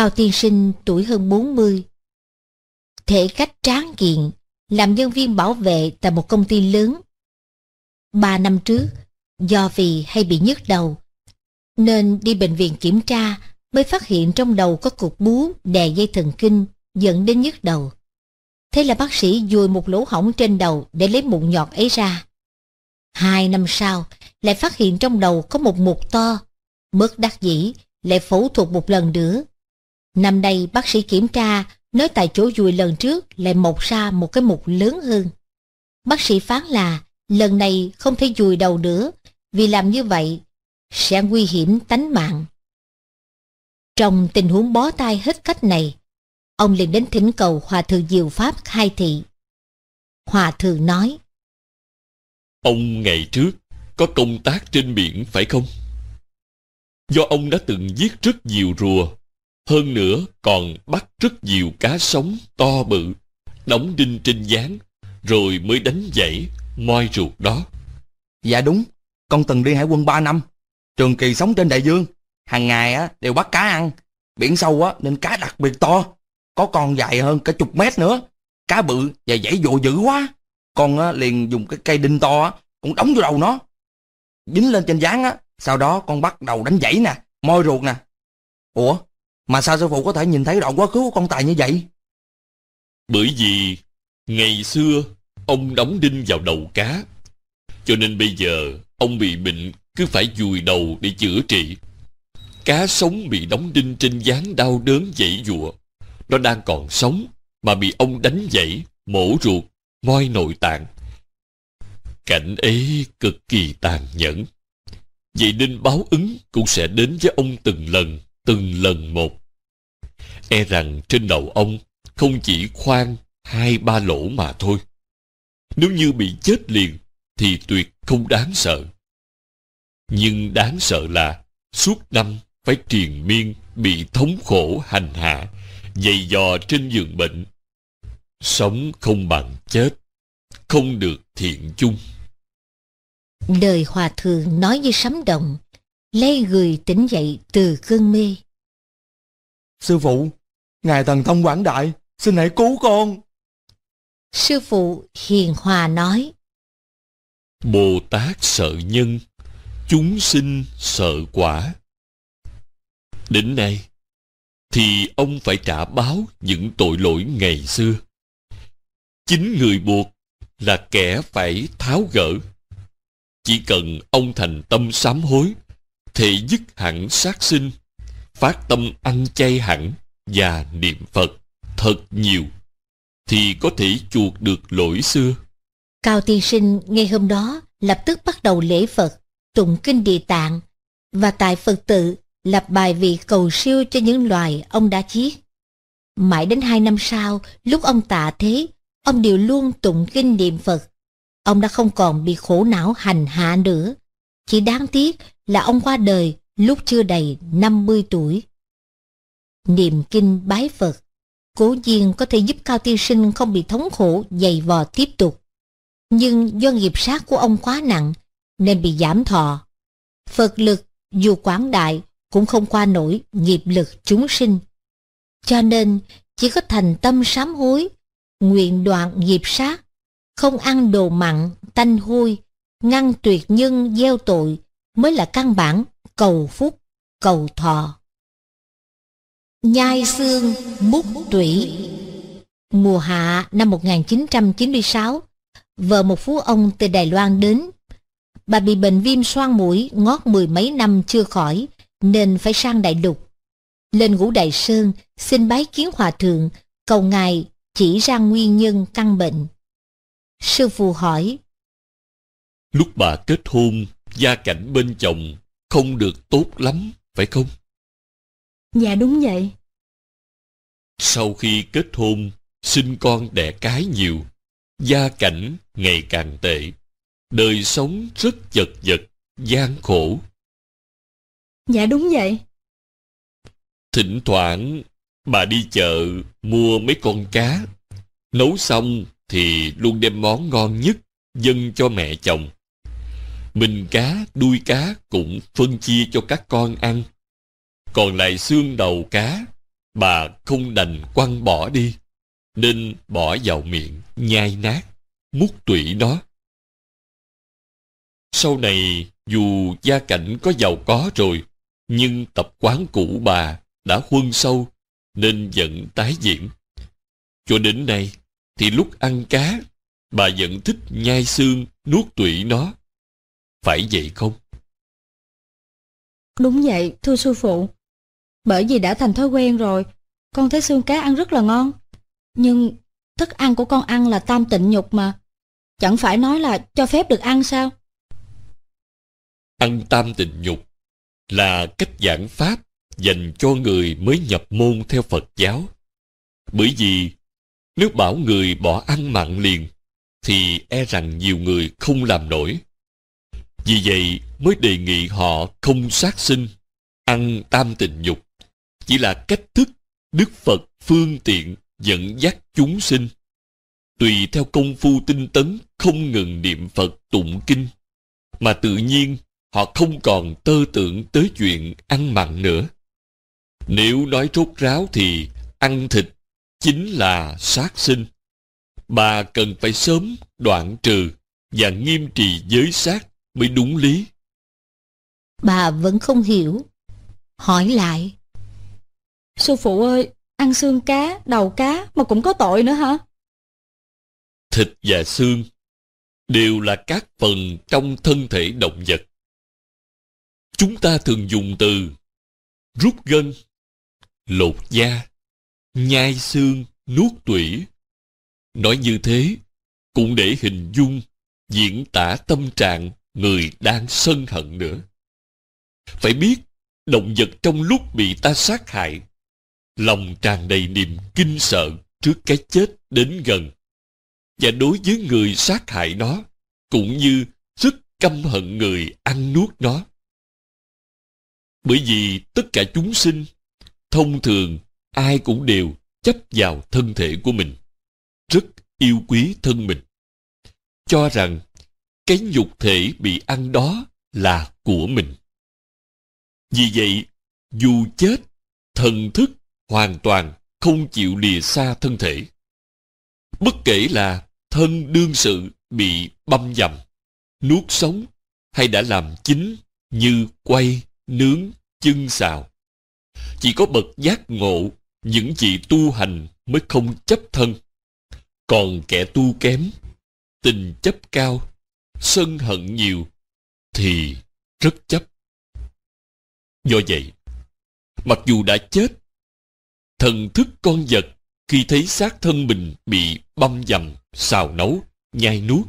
Cao tiên sinh tuổi hơn 40. Thể cách tráng kiện, làm nhân viên bảo vệ tại một công ty lớn. Ba năm trước, do vì hay bị nhức đầu, nên đi bệnh viện kiểm tra mới phát hiện trong đầu có cục bú đè dây thần kinh dẫn đến nhức đầu. Thế là bác sĩ dùi một lỗ hỏng trên đầu để lấy mụn nhọt ấy ra. Hai năm sau, lại phát hiện trong đầu có một mụn to. Bất đắc dĩ, lại phẫu thuật một lần nữa Năm nay bác sĩ kiểm tra, nói tại chỗ dùi lần trước lại mọc ra một cái mục lớn hơn. Bác sĩ phán là lần này không thể dùi đầu nữa, vì làm như vậy sẽ nguy hiểm tánh mạng. Trong tình huống bó tay hết cách này, ông liền đến thỉnh cầu Hòa Thượng Diệu Pháp khai thị. Hòa Thượng nói, Ông ngày trước có công tác trên biển phải không? Do ông đã từng giết rất nhiều rùa hơn nữa còn bắt rất nhiều cá sống to bự, đóng đinh trên gián, rồi mới đánh dãy moi ruột đó. Dạ đúng, con từng đi hải quân ba năm, trường kỳ sống trên đại dương, hàng ngày á đều bắt cá ăn, biển sâu á nên cá đặc biệt to, có con dài hơn cả chục mét nữa, cá bự và dãy dụ dữ quá. Con á, liền dùng cái cây đinh to á, cũng đóng vô đầu nó, dính lên trên dáng á, sau đó con bắt đầu đánh dãy nè, moi ruột nè. Ủa, mà sao sư phụ có thể nhìn thấy đoạn quá khứ của con Tài như vậy? Bởi vì ngày xưa ông đóng đinh vào đầu cá Cho nên bây giờ ông bị bệnh cứ phải vùi đầu để chữa trị Cá sống bị đóng đinh trên dáng đau đớn dãy dụa Nó đang còn sống mà bị ông đánh dãy, mổ ruột, moi nội tạng Cảnh ấy cực kỳ tàn nhẫn Vậy nên báo ứng cũng sẽ đến với ông từng lần từng lần một. E rằng trên đầu ông không chỉ khoan hai ba lỗ mà thôi. Nếu như bị chết liền thì tuyệt không đáng sợ. Nhưng đáng sợ là suốt năm phải triền miên bị thống khổ hành hạ, giày dò trên giường bệnh. Sống không bằng chết, không được thiện chung. Lời hòa thượng nói như sấm động, Lê người tỉnh dậy từ cơn mê. Sư phụ, Ngài Thần Thông Quảng Đại, xin hãy cứu con. Sư phụ hiền hòa nói. Bồ Tát sợ nhân, chúng sinh sợ quả. Đến nay, thì ông phải trả báo những tội lỗi ngày xưa. Chính người buộc là kẻ phải tháo gỡ. Chỉ cần ông thành tâm sám hối thì dứt hẳn sát sinh, phát tâm ăn chay hẳn và niệm Phật thật nhiều, thì có thể chuộc được lỗi xưa. Cao Tiên Sinh ngay hôm đó lập tức bắt đầu lễ Phật, tụng kinh địa tạng, và tại Phật tự lập bài vị cầu siêu cho những loài ông đã giết. Mãi đến hai năm sau, lúc ông tạ thế, ông đều luôn tụng kinh niệm Phật. Ông đã không còn bị khổ não hành hạ nữa, chỉ đáng tiếc là ông qua đời lúc chưa đầy 50 tuổi. Niệm kinh bái Phật, cố nhiên có thể giúp Cao Tiên Sinh không bị thống khổ dày vò tiếp tục. Nhưng do nghiệp sát của ông quá nặng nên bị giảm thọ. Phật lực dù quảng đại cũng không qua nổi nghiệp lực chúng sinh. Cho nên chỉ có thành tâm sám hối, nguyện đoạn nghiệp sát, không ăn đồ mặn, tanh hôi, ngăn tuyệt nhân gieo tội mới là căn bản cầu phúc, cầu thọ. Nhai xương mút tủy Mùa hạ năm 1996, vợ một phú ông từ Đài Loan đến. Bà bị bệnh viêm xoang mũi ngót mười mấy năm chưa khỏi, nên phải sang đại lục. Lên ngũ đại sơn, xin bái kiến hòa thượng, cầu ngài chỉ ra nguyên nhân căn bệnh. Sư phụ hỏi, Lúc bà kết hôn, gia cảnh bên chồng không được tốt lắm, phải không? Dạ đúng vậy. Sau khi kết hôn, sinh con đẻ cái nhiều, gia cảnh ngày càng tệ, đời sống rất chật vật, gian khổ. Dạ đúng vậy. Thỉnh thoảng, bà đi chợ mua mấy con cá, nấu xong thì luôn đem món ngon nhất dâng cho mẹ chồng mình cá, đuôi cá cũng phân chia cho các con ăn. Còn lại xương đầu cá, bà không đành quăng bỏ đi, nên bỏ vào miệng, nhai nát, mút tủy nó. Sau này, dù gia cảnh có giàu có rồi, nhưng tập quán cũ bà đã huân sâu, nên vẫn tái diễn. Cho đến nay, thì lúc ăn cá, bà vẫn thích nhai xương, nuốt tủy nó, phải vậy không? Đúng vậy, thưa sư phụ. Bởi vì đã thành thói quen rồi, con thấy xương cá ăn rất là ngon. Nhưng thức ăn của con ăn là tam tịnh nhục mà. Chẳng phải nói là cho phép được ăn sao? Ăn tam tịnh nhục là cách giảng pháp dành cho người mới nhập môn theo Phật giáo. Bởi vì nếu bảo người bỏ ăn mặn liền thì e rằng nhiều người không làm nổi. Vì vậy mới đề nghị họ không sát sinh, ăn tam tình dục, chỉ là cách thức Đức Phật phương tiện dẫn dắt chúng sinh. Tùy theo công phu tinh tấn không ngừng niệm Phật tụng kinh, mà tự nhiên họ không còn tơ tưởng tới chuyện ăn mặn nữa. Nếu nói rốt ráo thì ăn thịt chính là sát sinh. Bà cần phải sớm đoạn trừ và nghiêm trì giới sát mới đúng lý. Bà vẫn không hiểu. Hỏi lại. Sư phụ ơi, ăn xương cá, đầu cá mà cũng có tội nữa hả? Thịt và xương đều là các phần trong thân thể động vật. Chúng ta thường dùng từ rút gân, lột da, nhai xương, nuốt tủy. Nói như thế cũng để hình dung, diễn tả tâm trạng người đang sân hận nữa. Phải biết, động vật trong lúc bị ta sát hại, lòng tràn đầy niềm kinh sợ trước cái chết đến gần. Và đối với người sát hại nó, cũng như rất căm hận người ăn nuốt nó. Bởi vì tất cả chúng sinh, thông thường ai cũng đều chấp vào thân thể của mình, rất yêu quý thân mình, cho rằng cái nhục thể bị ăn đó là của mình. Vì vậy, dù chết, thần thức hoàn toàn không chịu lìa xa thân thể. Bất kể là thân đương sự bị băm dầm, nuốt sống hay đã làm chính như quay, nướng, chân xào. Chỉ có bậc giác ngộ, những vị tu hành mới không chấp thân. Còn kẻ tu kém, tình chấp cao sân hận nhiều thì rất chấp. Do vậy, mặc dù đã chết, thần thức con vật khi thấy xác thân mình bị băm dầm, xào nấu, nhai nuốt,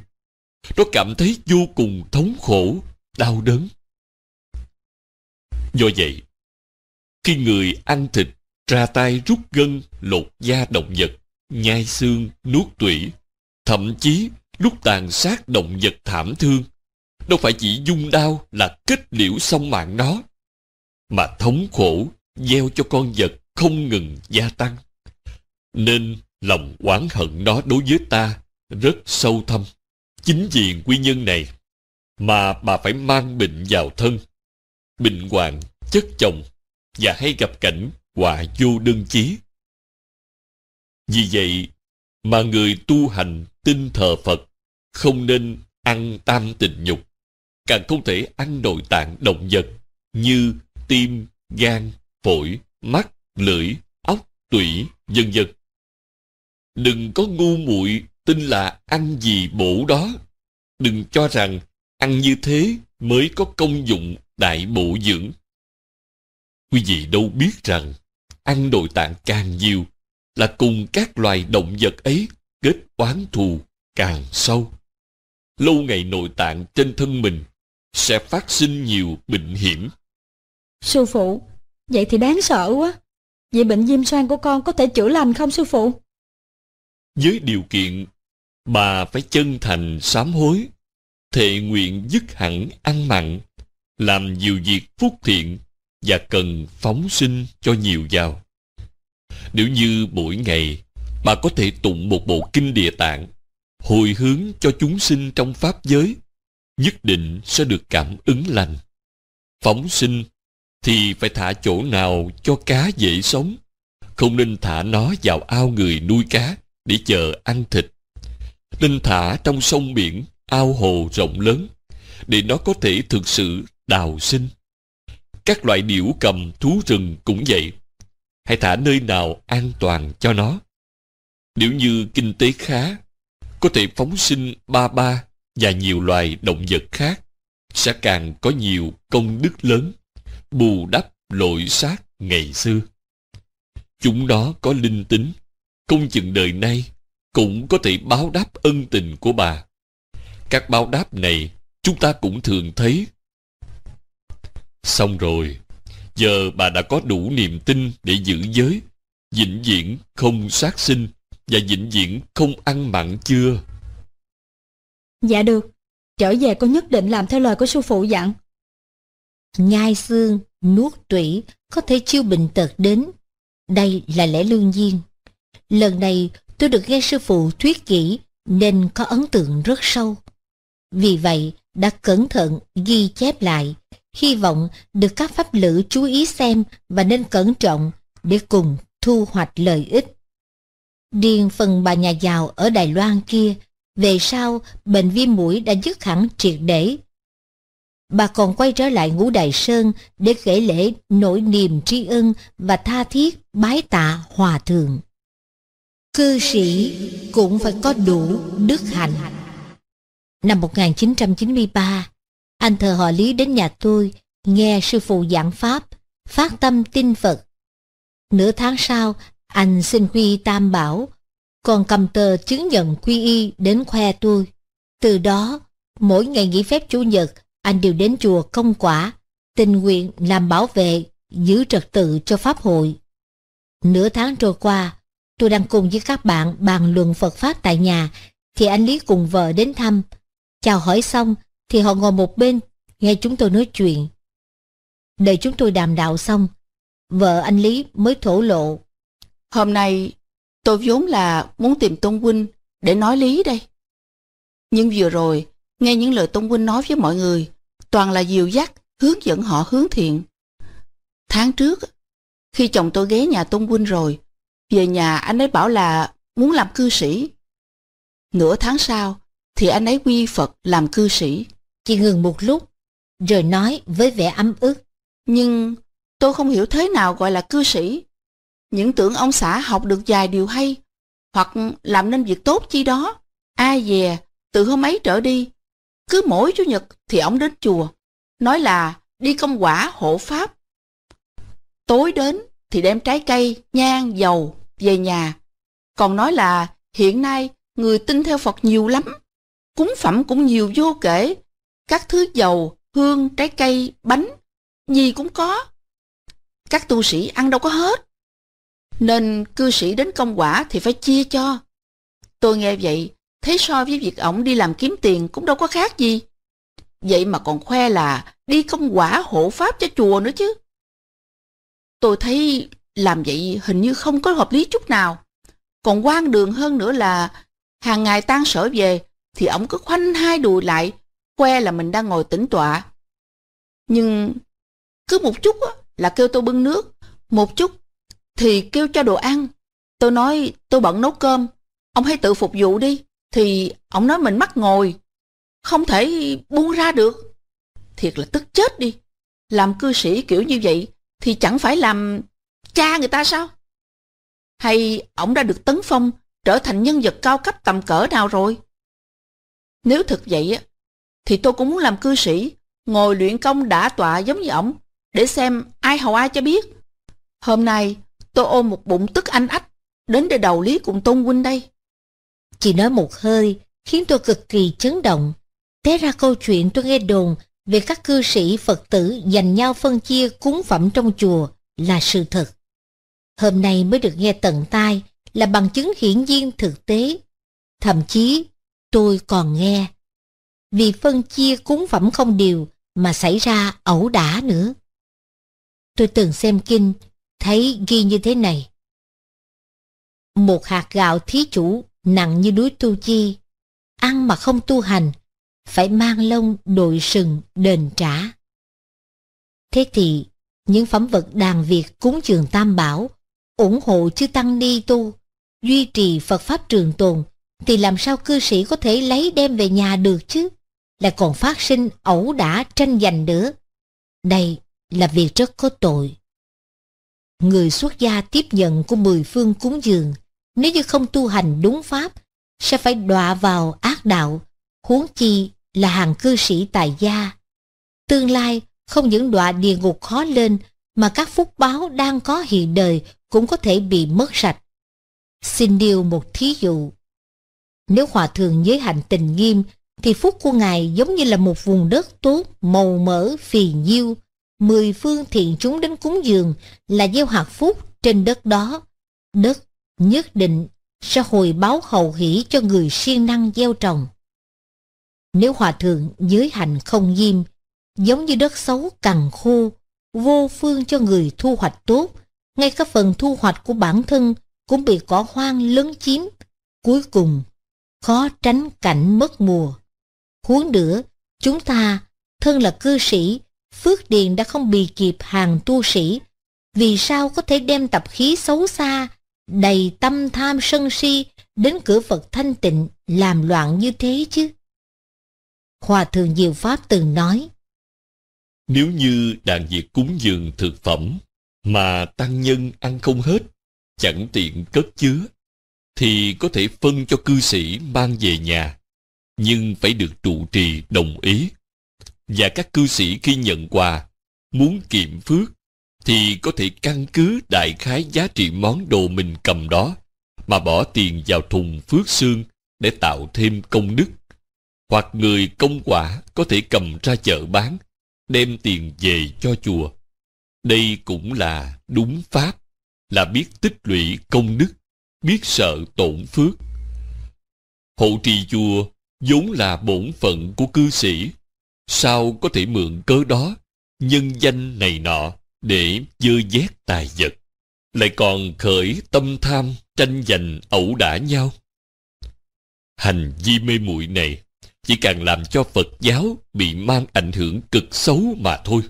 nó cảm thấy vô cùng thống khổ, đau đớn. Do vậy, khi người ăn thịt ra tay rút gân, lột da động vật, nhai xương, nuốt tủy, thậm chí lúc tàn sát động vật thảm thương, đâu phải chỉ dung đao là kết liễu xong mạng nó, mà thống khổ gieo cho con vật không ngừng gia tăng. Nên lòng oán hận nó đối với ta rất sâu thâm. Chính vì nguyên nhân này mà bà phải mang bệnh vào thân, bệnh hoàng chất chồng và hay gặp cảnh họa vô đơn chí. Vì vậy mà người tu hành tin thờ Phật không nên ăn tam tình nhục, càng không thể ăn nội tạng động vật như tim, gan, phổi, mắt, lưỡi, óc, tủy, vân vân. Đừng có ngu muội tin là ăn gì bổ đó. Đừng cho rằng ăn như thế mới có công dụng đại bổ dưỡng. Quý vị đâu biết rằng ăn nội tạng càng nhiều là cùng các loài động vật ấy kết oán thù càng sâu lâu ngày nội tạng trên thân mình sẽ phát sinh nhiều bệnh hiểm. Sư phụ, vậy thì đáng sợ quá. Vậy bệnh viêm xoang của con có thể chữa lành không sư phụ? Với điều kiện, bà phải chân thành sám hối, thệ nguyện dứt hẳn ăn mặn, làm nhiều việc phúc thiện và cần phóng sinh cho nhiều vào. Nếu như mỗi ngày, bà có thể tụng một bộ kinh địa tạng hồi hướng cho chúng sinh trong pháp giới, nhất định sẽ được cảm ứng lành. Phóng sinh thì phải thả chỗ nào cho cá dễ sống, không nên thả nó vào ao người nuôi cá để chờ ăn thịt. Nên thả trong sông biển, ao hồ rộng lớn, để nó có thể thực sự đào sinh. Các loại điểu cầm thú rừng cũng vậy. Hãy thả nơi nào an toàn cho nó. Nếu như kinh tế khá có thể phóng sinh ba ba và nhiều loài động vật khác, sẽ càng có nhiều công đức lớn, bù đắp lỗi xác ngày xưa. Chúng nó có linh tính, công chừng đời nay cũng có thể báo đáp ân tình của bà. Các báo đáp này chúng ta cũng thường thấy. Xong rồi, giờ bà đã có đủ niềm tin để giữ giới, vĩnh viễn không sát sinh, và vĩnh viễn không ăn mặn chưa? Dạ được, trở về con nhất định làm theo lời của sư phụ dặn. Nhai xương, nuốt tủy có thể chiêu bệnh tật đến. Đây là lẽ lương duyên. Lần này tôi được nghe sư phụ thuyết kỹ nên có ấn tượng rất sâu. Vì vậy đã cẩn thận ghi chép lại, hy vọng được các pháp lữ chú ý xem và nên cẩn trọng để cùng thu hoạch lợi ích điền phần bà nhà giàu ở Đài Loan kia, về sau bệnh viêm mũi đã dứt hẳn triệt để. Bà còn quay trở lại ngũ đại Sơn để kể lễ nỗi niềm tri ân và tha thiết bái tạ hòa thượng. Cư sĩ cũng phải có đủ đức hạnh. Năm 1993, anh thờ họ Lý đến nhà tôi, nghe sư phụ giảng Pháp, phát tâm tin Phật. Nửa tháng sau, anh xin quy Tam Bảo, còn cầm tờ chứng nhận quy y đến khoe tôi. Từ đó, mỗi ngày nghỉ phép Chủ nhật, anh đều đến chùa công quả, tình nguyện làm bảo vệ, giữ trật tự cho Pháp hội. Nửa tháng trôi qua, tôi đang cùng với các bạn bàn luận Phật Pháp tại nhà, thì anh Lý cùng vợ đến thăm. Chào hỏi xong, thì họ ngồi một bên, nghe chúng tôi nói chuyện. Đợi chúng tôi đàm đạo xong, vợ anh Lý mới thổ lộ Hôm nay, tôi vốn là muốn tìm Tôn Huynh để nói lý đây. Nhưng vừa rồi, nghe những lời Tôn Huynh nói với mọi người, toàn là dìu dắt, hướng dẫn họ hướng thiện. Tháng trước, khi chồng tôi ghé nhà Tôn Huynh rồi, về nhà anh ấy bảo là muốn làm cư sĩ. Nửa tháng sau, thì anh ấy quy Phật làm cư sĩ. Chị ngừng một lúc, rồi nói với vẻ ấm ức. Nhưng tôi không hiểu thế nào gọi là cư sĩ những tưởng ông xã học được vài điều hay, hoặc làm nên việc tốt chi đó. Ai dè, từ hôm ấy trở đi, cứ mỗi Chủ nhật thì ông đến chùa, nói là đi công quả hộ pháp. Tối đến thì đem trái cây, nhang, dầu về nhà. Còn nói là hiện nay người tin theo Phật nhiều lắm, cúng phẩm cũng nhiều vô kể, các thứ dầu, hương, trái cây, bánh, gì cũng có. Các tu sĩ ăn đâu có hết nên cư sĩ đến công quả thì phải chia cho. Tôi nghe vậy, thấy so với việc ổng đi làm kiếm tiền cũng đâu có khác gì. Vậy mà còn khoe là đi công quả hộ pháp cho chùa nữa chứ. Tôi thấy làm vậy hình như không có hợp lý chút nào. Còn quan đường hơn nữa là hàng ngày tan sở về thì ổng cứ khoanh hai đùi lại, khoe là mình đang ngồi tĩnh tọa. Nhưng cứ một chút là kêu tôi bưng nước, một chút thì kêu cho đồ ăn. Tôi nói tôi bận nấu cơm, ông hãy tự phục vụ đi. Thì ông nói mình mắc ngồi, không thể buông ra được. Thiệt là tức chết đi. Làm cư sĩ kiểu như vậy thì chẳng phải làm cha người ta sao? Hay ông đã được tấn phong trở thành nhân vật cao cấp tầm cỡ nào rồi? Nếu thực vậy á, thì tôi cũng muốn làm cư sĩ, ngồi luyện công đã tọa giống như ổng, để xem ai hầu ai cho biết. Hôm nay tôi ôm một bụng tức anh ách, đến để đầu lý cùng Tôn Huynh đây. chị nói một hơi, khiến tôi cực kỳ chấn động. Té ra câu chuyện tôi nghe đồn về các cư sĩ Phật tử dành nhau phân chia cúng phẩm trong chùa là sự thật. Hôm nay mới được nghe tận tai là bằng chứng hiển nhiên thực tế. Thậm chí tôi còn nghe vì phân chia cúng phẩm không đều mà xảy ra ẩu đả nữa. Tôi từng xem kinh thấy ghi như thế này. Một hạt gạo thí chủ nặng như núi tu chi, ăn mà không tu hành, phải mang lông đội sừng đền trả. Thế thì, những phẩm vật đàn việc cúng trường Tam Bảo, ủng hộ chư Tăng Ni tu, duy trì Phật Pháp trường tồn, thì làm sao cư sĩ có thể lấy đem về nhà được chứ? Là còn phát sinh ẩu đả tranh giành nữa. Đây là việc rất có tội người xuất gia tiếp nhận của mười phương cúng dường, nếu như không tu hành đúng pháp, sẽ phải đọa vào ác đạo, huống chi là hàng cư sĩ tại gia. Tương lai, không những đọa địa ngục khó lên, mà các phúc báo đang có hiện đời cũng có thể bị mất sạch. Xin điều một thí dụ. Nếu hòa thượng giới hạnh tình nghiêm, thì phúc của Ngài giống như là một vùng đất tốt, màu mỡ, phì nhiêu, mười phương thiện chúng đến cúng dường là gieo hạt phúc trên đất đó. Đất nhất định sẽ hồi báo hậu hỷ cho người siêng năng gieo trồng. Nếu hòa thượng giới hành không nghiêm, giống như đất xấu cằn khô, vô phương cho người thu hoạch tốt, ngay cả phần thu hoạch của bản thân cũng bị cỏ hoang lớn chiếm, cuối cùng khó tránh cảnh mất mùa. Huống nữa, chúng ta thân là cư sĩ Phước Điền đã không bì kịp hàng tu sĩ. Vì sao có thể đem tập khí xấu xa, đầy tâm tham sân si đến cửa Phật thanh tịnh làm loạn như thế chứ? Hòa Thượng Diệu Pháp từng nói, Nếu như đàn việc cúng dường thực phẩm mà tăng nhân ăn không hết, chẳng tiện cất chứa, thì có thể phân cho cư sĩ mang về nhà, nhưng phải được trụ trì đồng ý và các cư sĩ khi nhận quà muốn kiệm phước thì có thể căn cứ đại khái giá trị món đồ mình cầm đó mà bỏ tiền vào thùng phước xương để tạo thêm công đức. Hoặc người công quả có thể cầm ra chợ bán, đem tiền về cho chùa. Đây cũng là đúng pháp, là biết tích lũy công đức, biết sợ tổn phước. Hộ trì chùa vốn là bổn phận của cư sĩ sao có thể mượn cớ đó nhân danh này nọ để dơ vét tài vật lại còn khởi tâm tham tranh giành ẩu đả nhau hành vi mê muội này chỉ càng làm cho phật giáo bị mang ảnh hưởng cực xấu mà thôi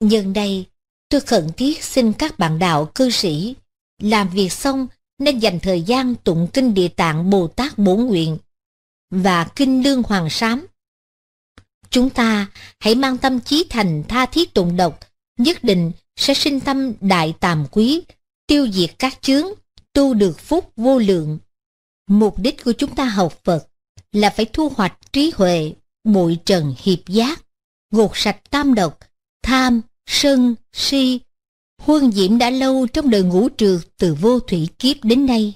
nhân đây tôi khẩn thiết xin các bạn đạo cư sĩ làm việc xong nên dành thời gian tụng kinh địa tạng bồ tát bổ nguyện và kinh lương hoàng sám Chúng ta hãy mang tâm trí thành tha thiết tụng độc, nhất định sẽ sinh tâm đại tàm quý, tiêu diệt các chướng, tu được phúc vô lượng. Mục đích của chúng ta học Phật là phải thu hoạch trí huệ, bụi trần hiệp giác, gột sạch tam độc, tham, sân, si. Huân diễm đã lâu trong đời ngũ trượt từ vô thủy kiếp đến nay.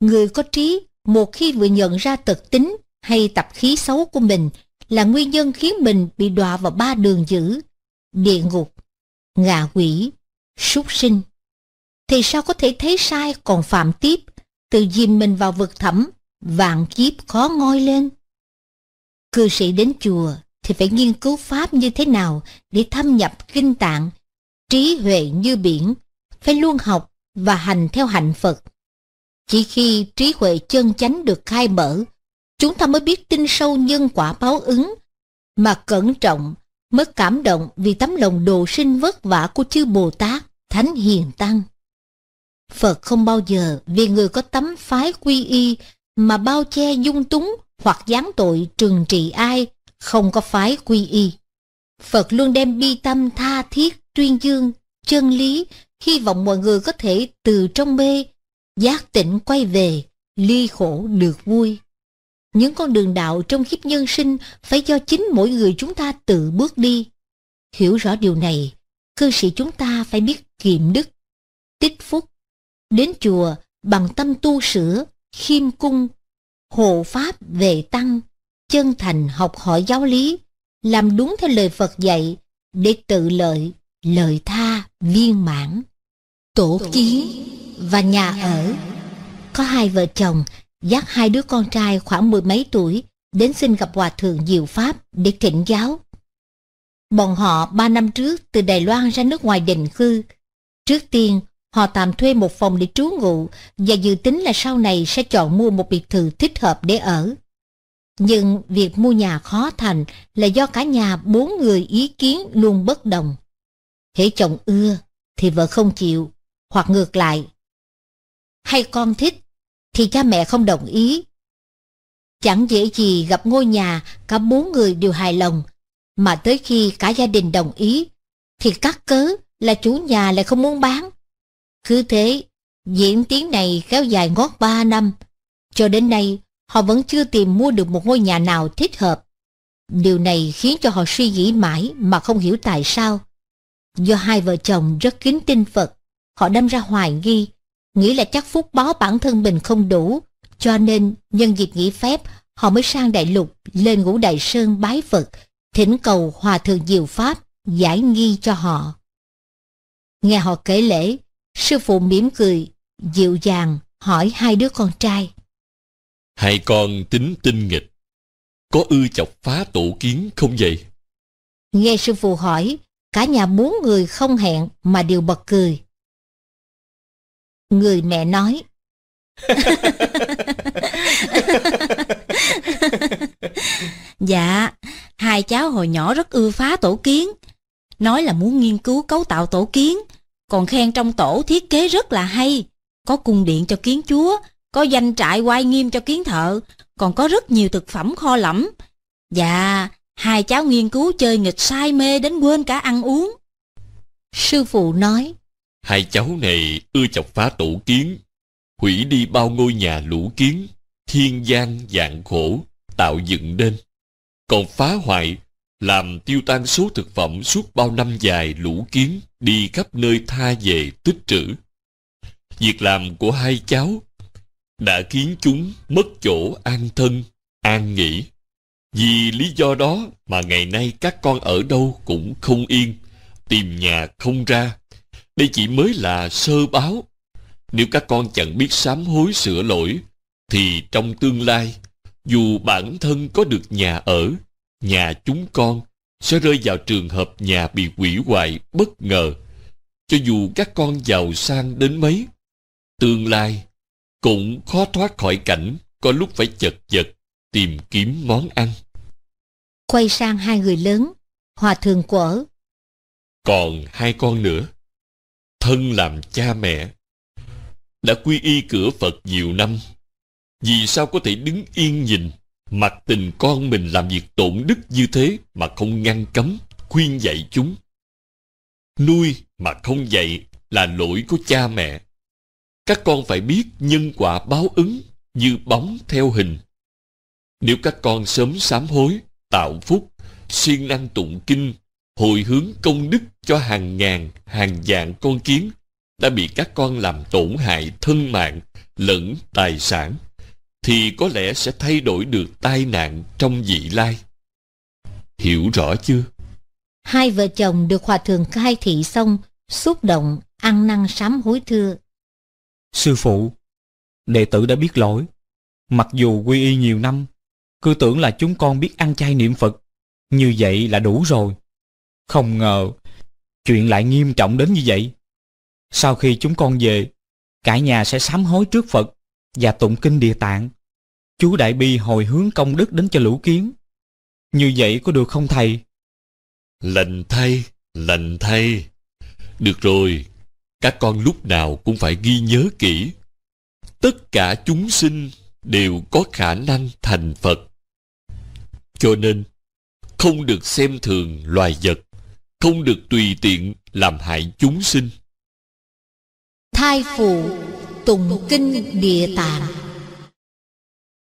Người có trí một khi vừa nhận ra tật tính hay tập khí xấu của mình là nguyên nhân khiến mình bị đọa vào ba đường dữ, địa ngục, ngạ quỷ, súc sinh. Thì sao có thể thấy sai còn phạm tiếp, tự dìm mình vào vực thẳm, vạn kiếp khó ngoi lên? Cư sĩ đến chùa thì phải nghiên cứu Pháp như thế nào để thâm nhập kinh tạng, trí huệ như biển, phải luôn học và hành theo hạnh Phật. Chỉ khi trí huệ chân chánh được khai mở, chúng ta mới biết tin sâu nhân quả báo ứng, mà cẩn trọng mới cảm động vì tấm lòng đồ sinh vất vả của chư Bồ Tát, Thánh Hiền Tăng. Phật không bao giờ vì người có tấm phái quy y mà bao che dung túng hoặc giáng tội trừng trị ai không có phái quy y. Phật luôn đem bi tâm tha thiết tuyên dương, chân lý, hy vọng mọi người có thể từ trong mê, giác tỉnh quay về, ly khổ được vui những con đường đạo trong kiếp nhân sinh phải do chính mỗi người chúng ta tự bước đi. Hiểu rõ điều này, cư sĩ chúng ta phải biết kiệm đức, tích phúc, đến chùa bằng tâm tu sửa, khiêm cung, hộ pháp về tăng, chân thành học hỏi giáo lý, làm đúng theo lời Phật dạy để tự lợi, lợi tha, viên mãn. Tổ, Tổ kiến và nhà ở Có hai vợ chồng dắt hai đứa con trai khoảng mười mấy tuổi đến xin gặp Hòa Thượng Diệu Pháp để thỉnh giáo. Bọn họ ba năm trước từ Đài Loan ra nước ngoài định cư. Trước tiên, họ tạm thuê một phòng để trú ngụ và dự tính là sau này sẽ chọn mua một biệt thự thích hợp để ở. Nhưng việc mua nhà khó thành là do cả nhà bốn người ý kiến luôn bất đồng. Hễ chồng ưa thì vợ không chịu, hoặc ngược lại. Hay con thích thì cha mẹ không đồng ý. Chẳng dễ gì gặp ngôi nhà cả bốn người đều hài lòng, mà tới khi cả gia đình đồng ý, thì cắt cớ là chủ nhà lại không muốn bán. Cứ thế, diễn tiến này kéo dài ngót ba năm, cho đến nay họ vẫn chưa tìm mua được một ngôi nhà nào thích hợp. Điều này khiến cho họ suy nghĩ mãi mà không hiểu tại sao. Do hai vợ chồng rất kính tin Phật, họ đâm ra hoài nghi nghĩ là chắc phúc báo bản thân mình không đủ, cho nên nhân dịp nghỉ phép họ mới sang đại lục lên ngũ đại sơn bái Phật, thỉnh cầu hòa thượng diệu pháp giải nghi cho họ. Nghe họ kể lễ, sư phụ mỉm cười, dịu dàng hỏi hai đứa con trai. Hai con tính tinh nghịch, có ư chọc phá tổ kiến không vậy? Nghe sư phụ hỏi, cả nhà bốn người không hẹn mà đều bật cười. Người mẹ nói. dạ, hai cháu hồi nhỏ rất ưa phá tổ kiến. Nói là muốn nghiên cứu cấu tạo tổ kiến, còn khen trong tổ thiết kế rất là hay. Có cung điện cho kiến chúa, có danh trại quay nghiêm cho kiến thợ, còn có rất nhiều thực phẩm kho lẫm. Dạ, hai cháu nghiên cứu chơi nghịch say mê đến quên cả ăn uống. Sư phụ nói, Hai cháu này ưa chọc phá tổ kiến, hủy đi bao ngôi nhà lũ kiến, thiên gian dạng khổ, tạo dựng nên. Còn phá hoại, làm tiêu tan số thực phẩm suốt bao năm dài lũ kiến đi khắp nơi tha về tích trữ. Việc làm của hai cháu đã khiến chúng mất chỗ an thân, an nghỉ. Vì lý do đó mà ngày nay các con ở đâu cũng không yên, tìm nhà không ra, đây chỉ mới là sơ báo. Nếu các con chẳng biết sám hối sửa lỗi, thì trong tương lai, dù bản thân có được nhà ở, nhà chúng con sẽ rơi vào trường hợp nhà bị quỷ hoại bất ngờ. Cho dù các con giàu sang đến mấy, tương lai cũng khó thoát khỏi cảnh có lúc phải chật vật tìm kiếm món ăn. Quay sang hai người lớn, hòa thượng quở. Còn hai con nữa thân làm cha mẹ đã quy y cửa Phật nhiều năm vì sao có thể đứng yên nhìn mặc tình con mình làm việc tổn đức như thế mà không ngăn cấm khuyên dạy chúng nuôi mà không dạy là lỗi của cha mẹ các con phải biết nhân quả báo ứng như bóng theo hình nếu các con sớm sám hối tạo phúc siêng năng tụng kinh hồi hướng công đức cho hàng ngàn, hàng vạn con kiến đã bị các con làm tổn hại thân mạng lẫn tài sản, thì có lẽ sẽ thay đổi được tai nạn trong vị lai. Hiểu rõ chưa? Hai vợ chồng được hòa thượng khai thị xong, xúc động, ăn năn sám hối thưa. Sư phụ, đệ tử đã biết lỗi. Mặc dù quy y nhiều năm, cứ tưởng là chúng con biết ăn chay niệm Phật, như vậy là đủ rồi. Không ngờ Chuyện lại nghiêm trọng đến như vậy. Sau khi chúng con về, cả nhà sẽ sám hối trước Phật và tụng kinh địa tạng. Chú Đại Bi hồi hướng công đức đến cho lũ kiến. Như vậy có được không thầy? Lành thay, lành thay. Được rồi, các con lúc nào cũng phải ghi nhớ kỹ. Tất cả chúng sinh đều có khả năng thành Phật. Cho nên, không được xem thường loài vật không được tùy tiện làm hại chúng sinh thai phụ Tùng kinh địa tạng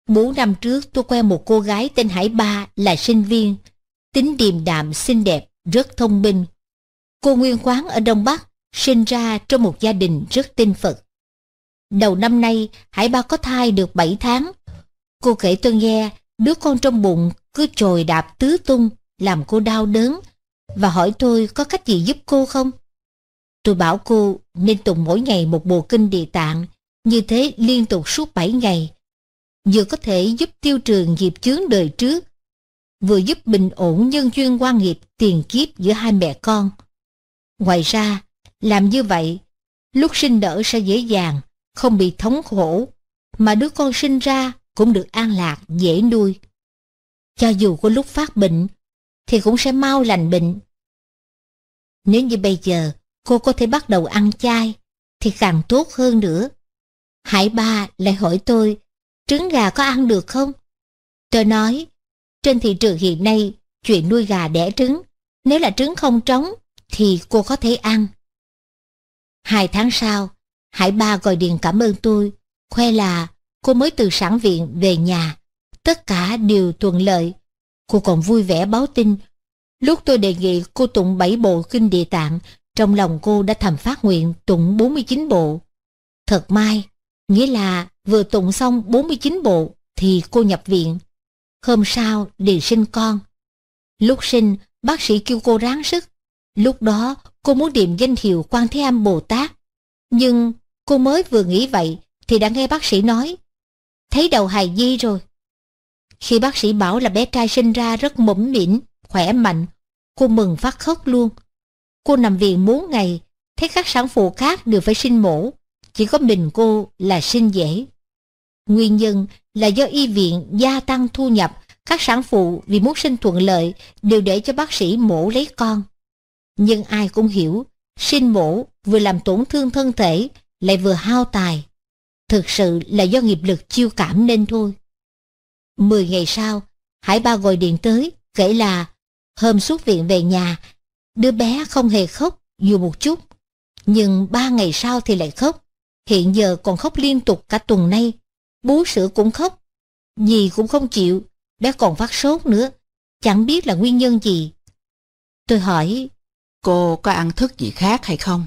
bốn năm trước tôi quen một cô gái tên hải ba là sinh viên tính điềm đạm xinh đẹp rất thông minh cô nguyên quán ở đông bắc sinh ra trong một gia đình rất tin phật đầu năm nay hải ba có thai được 7 tháng cô kể tôi nghe đứa con trong bụng cứ trồi đạp tứ tung làm cô đau đớn và hỏi tôi có cách gì giúp cô không. Tôi bảo cô nên tụng mỗi ngày một bộ kinh địa tạng, như thế liên tục suốt 7 ngày. Vừa có thể giúp tiêu trừ nghiệp chướng đời trước, vừa giúp bình ổn nhân duyên quan nghiệp tiền kiếp giữa hai mẹ con. Ngoài ra, làm như vậy, lúc sinh nở sẽ dễ dàng, không bị thống khổ, mà đứa con sinh ra cũng được an lạc, dễ nuôi. Cho dù có lúc phát bệnh, thì cũng sẽ mau lành bệnh. Nếu như bây giờ cô có thể bắt đầu ăn chay thì càng tốt hơn nữa. Hải ba lại hỏi tôi trứng gà có ăn được không? Tôi nói trên thị trường hiện nay chuyện nuôi gà đẻ trứng nếu là trứng không trống thì cô có thể ăn. Hai tháng sau, Hải Ba gọi điện cảm ơn tôi, khoe là cô mới từ sản viện về nhà. Tất cả đều thuận lợi, Cô còn vui vẻ báo tin. Lúc tôi đề nghị cô tụng bảy bộ kinh địa tạng, trong lòng cô đã thầm phát nguyện tụng 49 bộ. Thật may, nghĩa là vừa tụng xong 49 bộ thì cô nhập viện. Hôm sau đi sinh con. Lúc sinh, bác sĩ kêu cô ráng sức. Lúc đó cô muốn điểm danh hiệu quan Thế Âm Bồ Tát. Nhưng cô mới vừa nghĩ vậy thì đã nghe bác sĩ nói. Thấy đầu hài di rồi, khi bác sĩ bảo là bé trai sinh ra rất mẫm mỉm, khỏe mạnh, cô mừng phát khóc luôn. Cô nằm viện 4 ngày, thấy các sản phụ khác đều phải sinh mổ, chỉ có mình cô là sinh dễ. Nguyên nhân là do y viện gia tăng thu nhập, các sản phụ vì muốn sinh thuận lợi đều để cho bác sĩ mổ lấy con. Nhưng ai cũng hiểu, sinh mổ vừa làm tổn thương thân thể, lại vừa hao tài. Thực sự là do nghiệp lực chiêu cảm nên thôi. 10 ngày sau, Hải Ba gọi điện tới, kể là hôm xuất viện về nhà, đứa bé không hề khóc dù một chút, nhưng ba ngày sau thì lại khóc. Hiện giờ còn khóc liên tục cả tuần nay, bú sữa cũng khóc, gì cũng không chịu, bé còn phát sốt nữa, chẳng biết là nguyên nhân gì. Tôi hỏi, cô có ăn thức gì khác hay không?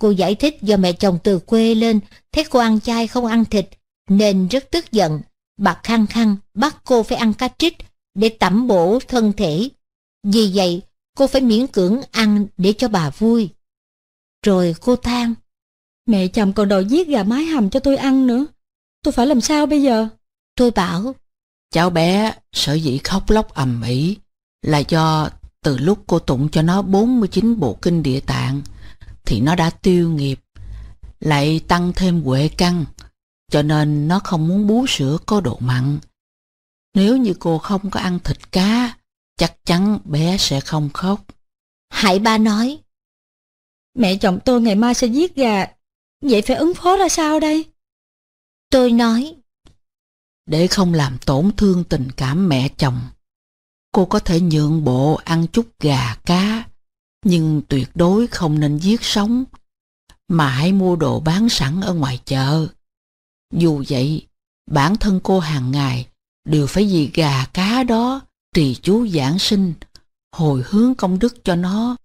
Cô giải thích do mẹ chồng từ quê lên, thấy cô ăn chay không ăn thịt, nên rất tức giận bà khăng khăng bắt cô phải ăn cá trích để tẩm bổ thân thể. Vì vậy, cô phải miễn cưỡng ăn để cho bà vui. Rồi cô than, mẹ chồng còn đòi giết gà mái hầm cho tôi ăn nữa. Tôi phải làm sao bây giờ? Tôi bảo, cháu bé sở dĩ khóc lóc ầm ĩ là do từ lúc cô tụng cho nó 49 bộ kinh địa tạng thì nó đã tiêu nghiệp, lại tăng thêm huệ căn cho nên nó không muốn bú sữa có độ mặn. Nếu như cô không có ăn thịt cá, chắc chắn bé sẽ không khóc. Hải ba nói, Mẹ chồng tôi ngày mai sẽ giết gà, vậy phải ứng phó ra sao đây? Tôi nói, Để không làm tổn thương tình cảm mẹ chồng, cô có thể nhượng bộ ăn chút gà cá, nhưng tuyệt đối không nên giết sống, mà hãy mua đồ bán sẵn ở ngoài chợ dù vậy, bản thân cô hàng ngày đều phải vì gà cá đó trì chú giảng sinh, hồi hướng công đức cho nó,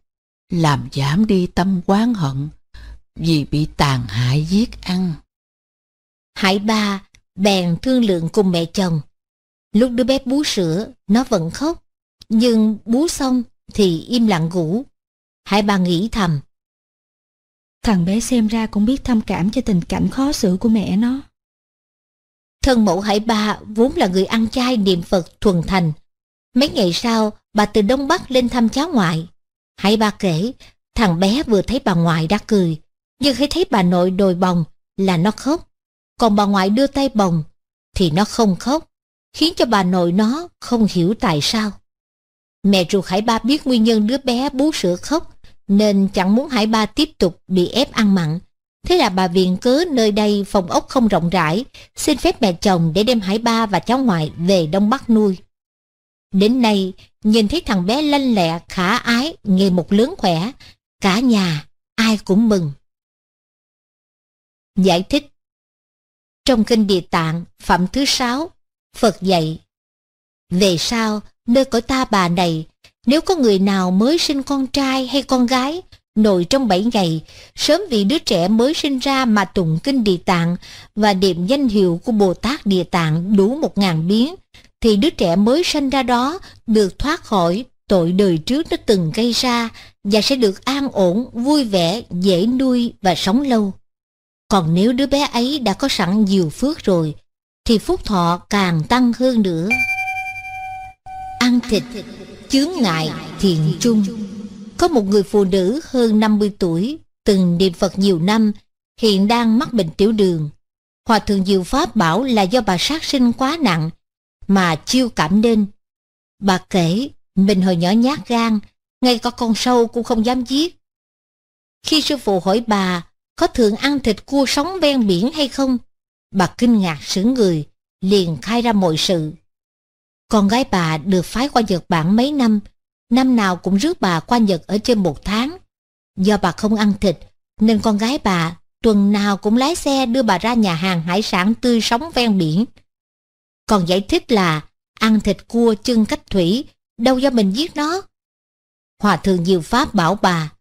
làm giảm đi tâm quán hận, vì bị tàn hại giết ăn. Hải ba bèn thương lượng cùng mẹ chồng. Lúc đứa bé bú sữa, nó vẫn khóc, nhưng bú xong thì im lặng ngủ. Hải ba nghĩ thầm. Thằng bé xem ra cũng biết thông cảm cho tình cảnh khó xử của mẹ nó. Thân mẫu Hải Ba vốn là người ăn chay niệm Phật thuần thành. Mấy ngày sau, bà từ Đông Bắc lên thăm cháu ngoại. Hải Ba kể, thằng bé vừa thấy bà ngoại đã cười, nhưng khi thấy bà nội đồi bồng là nó khóc. Còn bà ngoại đưa tay bồng thì nó không khóc, khiến cho bà nội nó không hiểu tại sao. Mẹ ruột Hải Ba biết nguyên nhân đứa bé bú sữa khóc, nên chẳng muốn Hải Ba tiếp tục bị ép ăn mặn, Thế là bà viện cớ nơi đây phòng ốc không rộng rãi, xin phép mẹ chồng để đem Hải Ba và cháu ngoại về Đông Bắc nuôi. Đến nay, nhìn thấy thằng bé lanh lẹ, khả ái, ngày một lớn khỏe, cả nhà, ai cũng mừng. Giải thích Trong kinh Địa Tạng, phẩm thứ sáu, Phật dạy Về sau, nơi cõi ta bà này, nếu có người nào mới sinh con trai hay con gái, nội trong bảy ngày, sớm vì đứa trẻ mới sinh ra mà tụng kinh Địa Tạng và niệm danh hiệu của Bồ Tát Địa Tạng đủ một ngàn biến, thì đứa trẻ mới sinh ra đó được thoát khỏi tội đời trước nó từng gây ra và sẽ được an ổn, vui vẻ, dễ nuôi và sống lâu. Còn nếu đứa bé ấy đã có sẵn nhiều phước rồi, thì phúc thọ càng tăng hơn nữa. Ăn thịt, chướng ngại thiện chung. chung. Có một người phụ nữ hơn 50 tuổi, từng niệm Phật nhiều năm, hiện đang mắc bệnh tiểu đường. Hòa thượng Diệu Pháp bảo là do bà sát sinh quá nặng, mà chiêu cảm nên. Bà kể, mình hồi nhỏ nhát gan, ngay có con sâu cũng không dám giết. Khi sư phụ hỏi bà, có thường ăn thịt cua sống ven biển hay không? Bà kinh ngạc sững người, liền khai ra mọi sự. Con gái bà được phái qua Nhật Bản mấy năm, Năm nào cũng rước bà qua Nhật ở trên một tháng. Do bà không ăn thịt, nên con gái bà tuần nào cũng lái xe đưa bà ra nhà hàng hải sản tươi sống ven biển. Còn giải thích là ăn thịt cua chân cách thủy, đâu do mình giết nó. Hòa thượng Diệu Pháp bảo bà.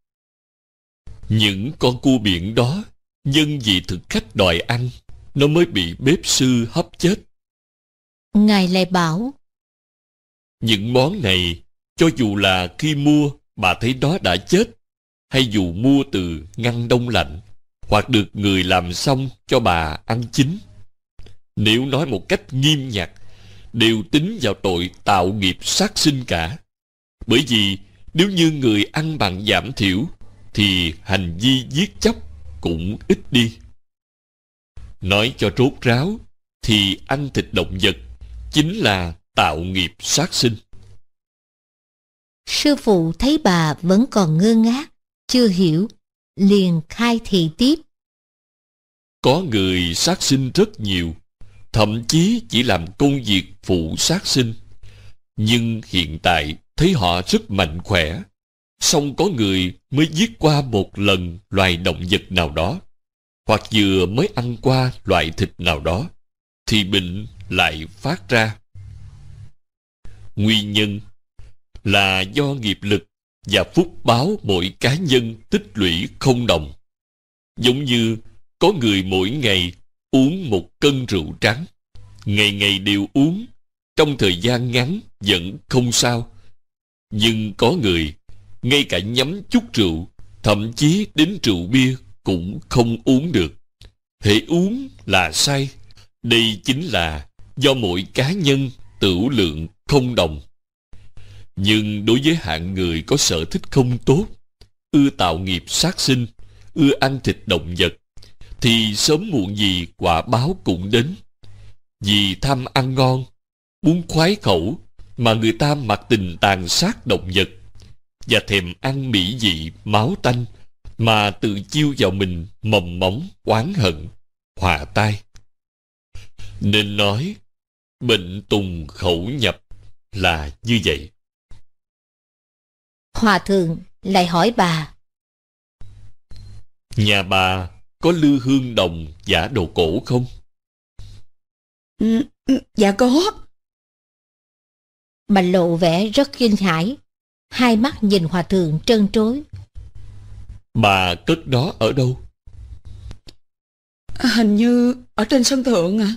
Những con cua biển đó, nhân vì thực khách đòi ăn, nó mới bị bếp sư hấp chết. Ngài lại bảo. Những món này cho dù là khi mua bà thấy nó đã chết, hay dù mua từ ngăn đông lạnh, hoặc được người làm xong cho bà ăn chín. Nếu nói một cách nghiêm nhặt, đều tính vào tội tạo nghiệp sát sinh cả. Bởi vì nếu như người ăn bằng giảm thiểu, thì hành vi giết chóc cũng ít đi. Nói cho rốt ráo, thì ăn thịt động vật chính là tạo nghiệp sát sinh. Sư phụ thấy bà vẫn còn ngơ ngác, chưa hiểu, liền khai thị tiếp. Có người sát sinh rất nhiều, thậm chí chỉ làm công việc phụ sát sinh. Nhưng hiện tại thấy họ rất mạnh khỏe, song có người mới giết qua một lần loài động vật nào đó, hoặc vừa mới ăn qua loại thịt nào đó, thì bệnh lại phát ra. Nguyên nhân là do nghiệp lực và phúc báo mỗi cá nhân tích lũy không đồng. Giống như có người mỗi ngày uống một cân rượu trắng, ngày ngày đều uống, trong thời gian ngắn vẫn không sao. Nhưng có người ngay cả nhắm chút rượu, thậm chí đến rượu bia cũng không uống được. Hệ uống là sai. Đây chính là do mỗi cá nhân tửu lượng không đồng. Nhưng đối với hạng người có sở thích không tốt, ưa tạo nghiệp sát sinh, ưa ăn thịt động vật, thì sớm muộn gì quả báo cũng đến. Vì tham ăn ngon, muốn khoái khẩu mà người ta mặc tình tàn sát động vật và thèm ăn mỹ vị máu tanh mà tự chiêu vào mình mầm móng oán hận hòa tai nên nói bệnh tùng khẩu nhập là như vậy Hòa thượng lại hỏi bà Nhà bà có lư hương đồng giả đồ cổ không? Ừ, ừ, dạ có Bà lộ vẻ rất kinh hãi Hai mắt nhìn hòa thượng trơn trối Bà cất đó ở đâu? À, hình như ở trên sân thượng à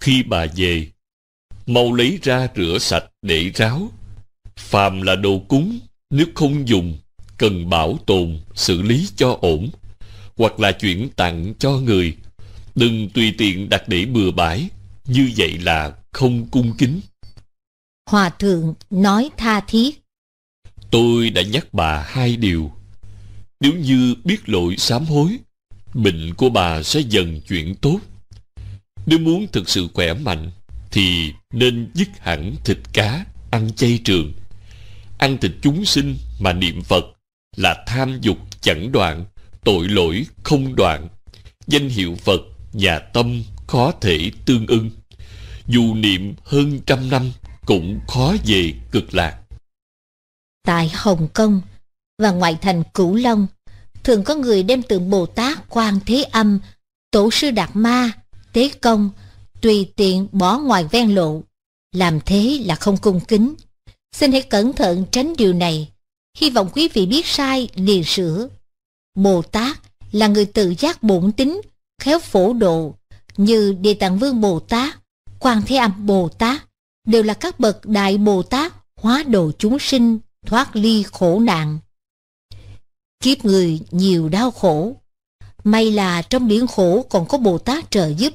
Khi bà về Mau lấy ra rửa sạch để ráo phàm là đồ cúng nếu không dùng cần bảo tồn xử lý cho ổn hoặc là chuyển tặng cho người đừng tùy tiện đặt để bừa bãi như vậy là không cung kính hòa thượng nói tha thiết tôi đã nhắc bà hai điều nếu như biết lỗi sám hối bệnh của bà sẽ dần chuyển tốt nếu muốn thực sự khỏe mạnh thì nên dứt hẳn thịt cá ăn chay trường ăn thịt chúng sinh mà niệm Phật là tham dục chẳng đoạn, tội lỗi không đoạn. Danh hiệu Phật, nhà tâm khó thể tương ưng. Dù niệm hơn trăm năm cũng khó về cực lạc. Tại Hồng Kông và ngoại thành Cửu Long, thường có người đem tượng Bồ Tát Quan Thế Âm, Tổ sư Đạt Ma, Tế Công, tùy tiện bỏ ngoài ven lộ. Làm thế là không cung kính, Xin hãy cẩn thận tránh điều này. Hy vọng quý vị biết sai liền sửa. Bồ Tát là người tự giác bổn tính, khéo phổ độ, như Địa Tạng Vương Bồ Tát, Quan Thế Âm Bồ Tát, đều là các bậc Đại Bồ Tát hóa độ chúng sinh, thoát ly khổ nạn. Kiếp người nhiều đau khổ. May là trong biển khổ còn có Bồ Tát trợ giúp.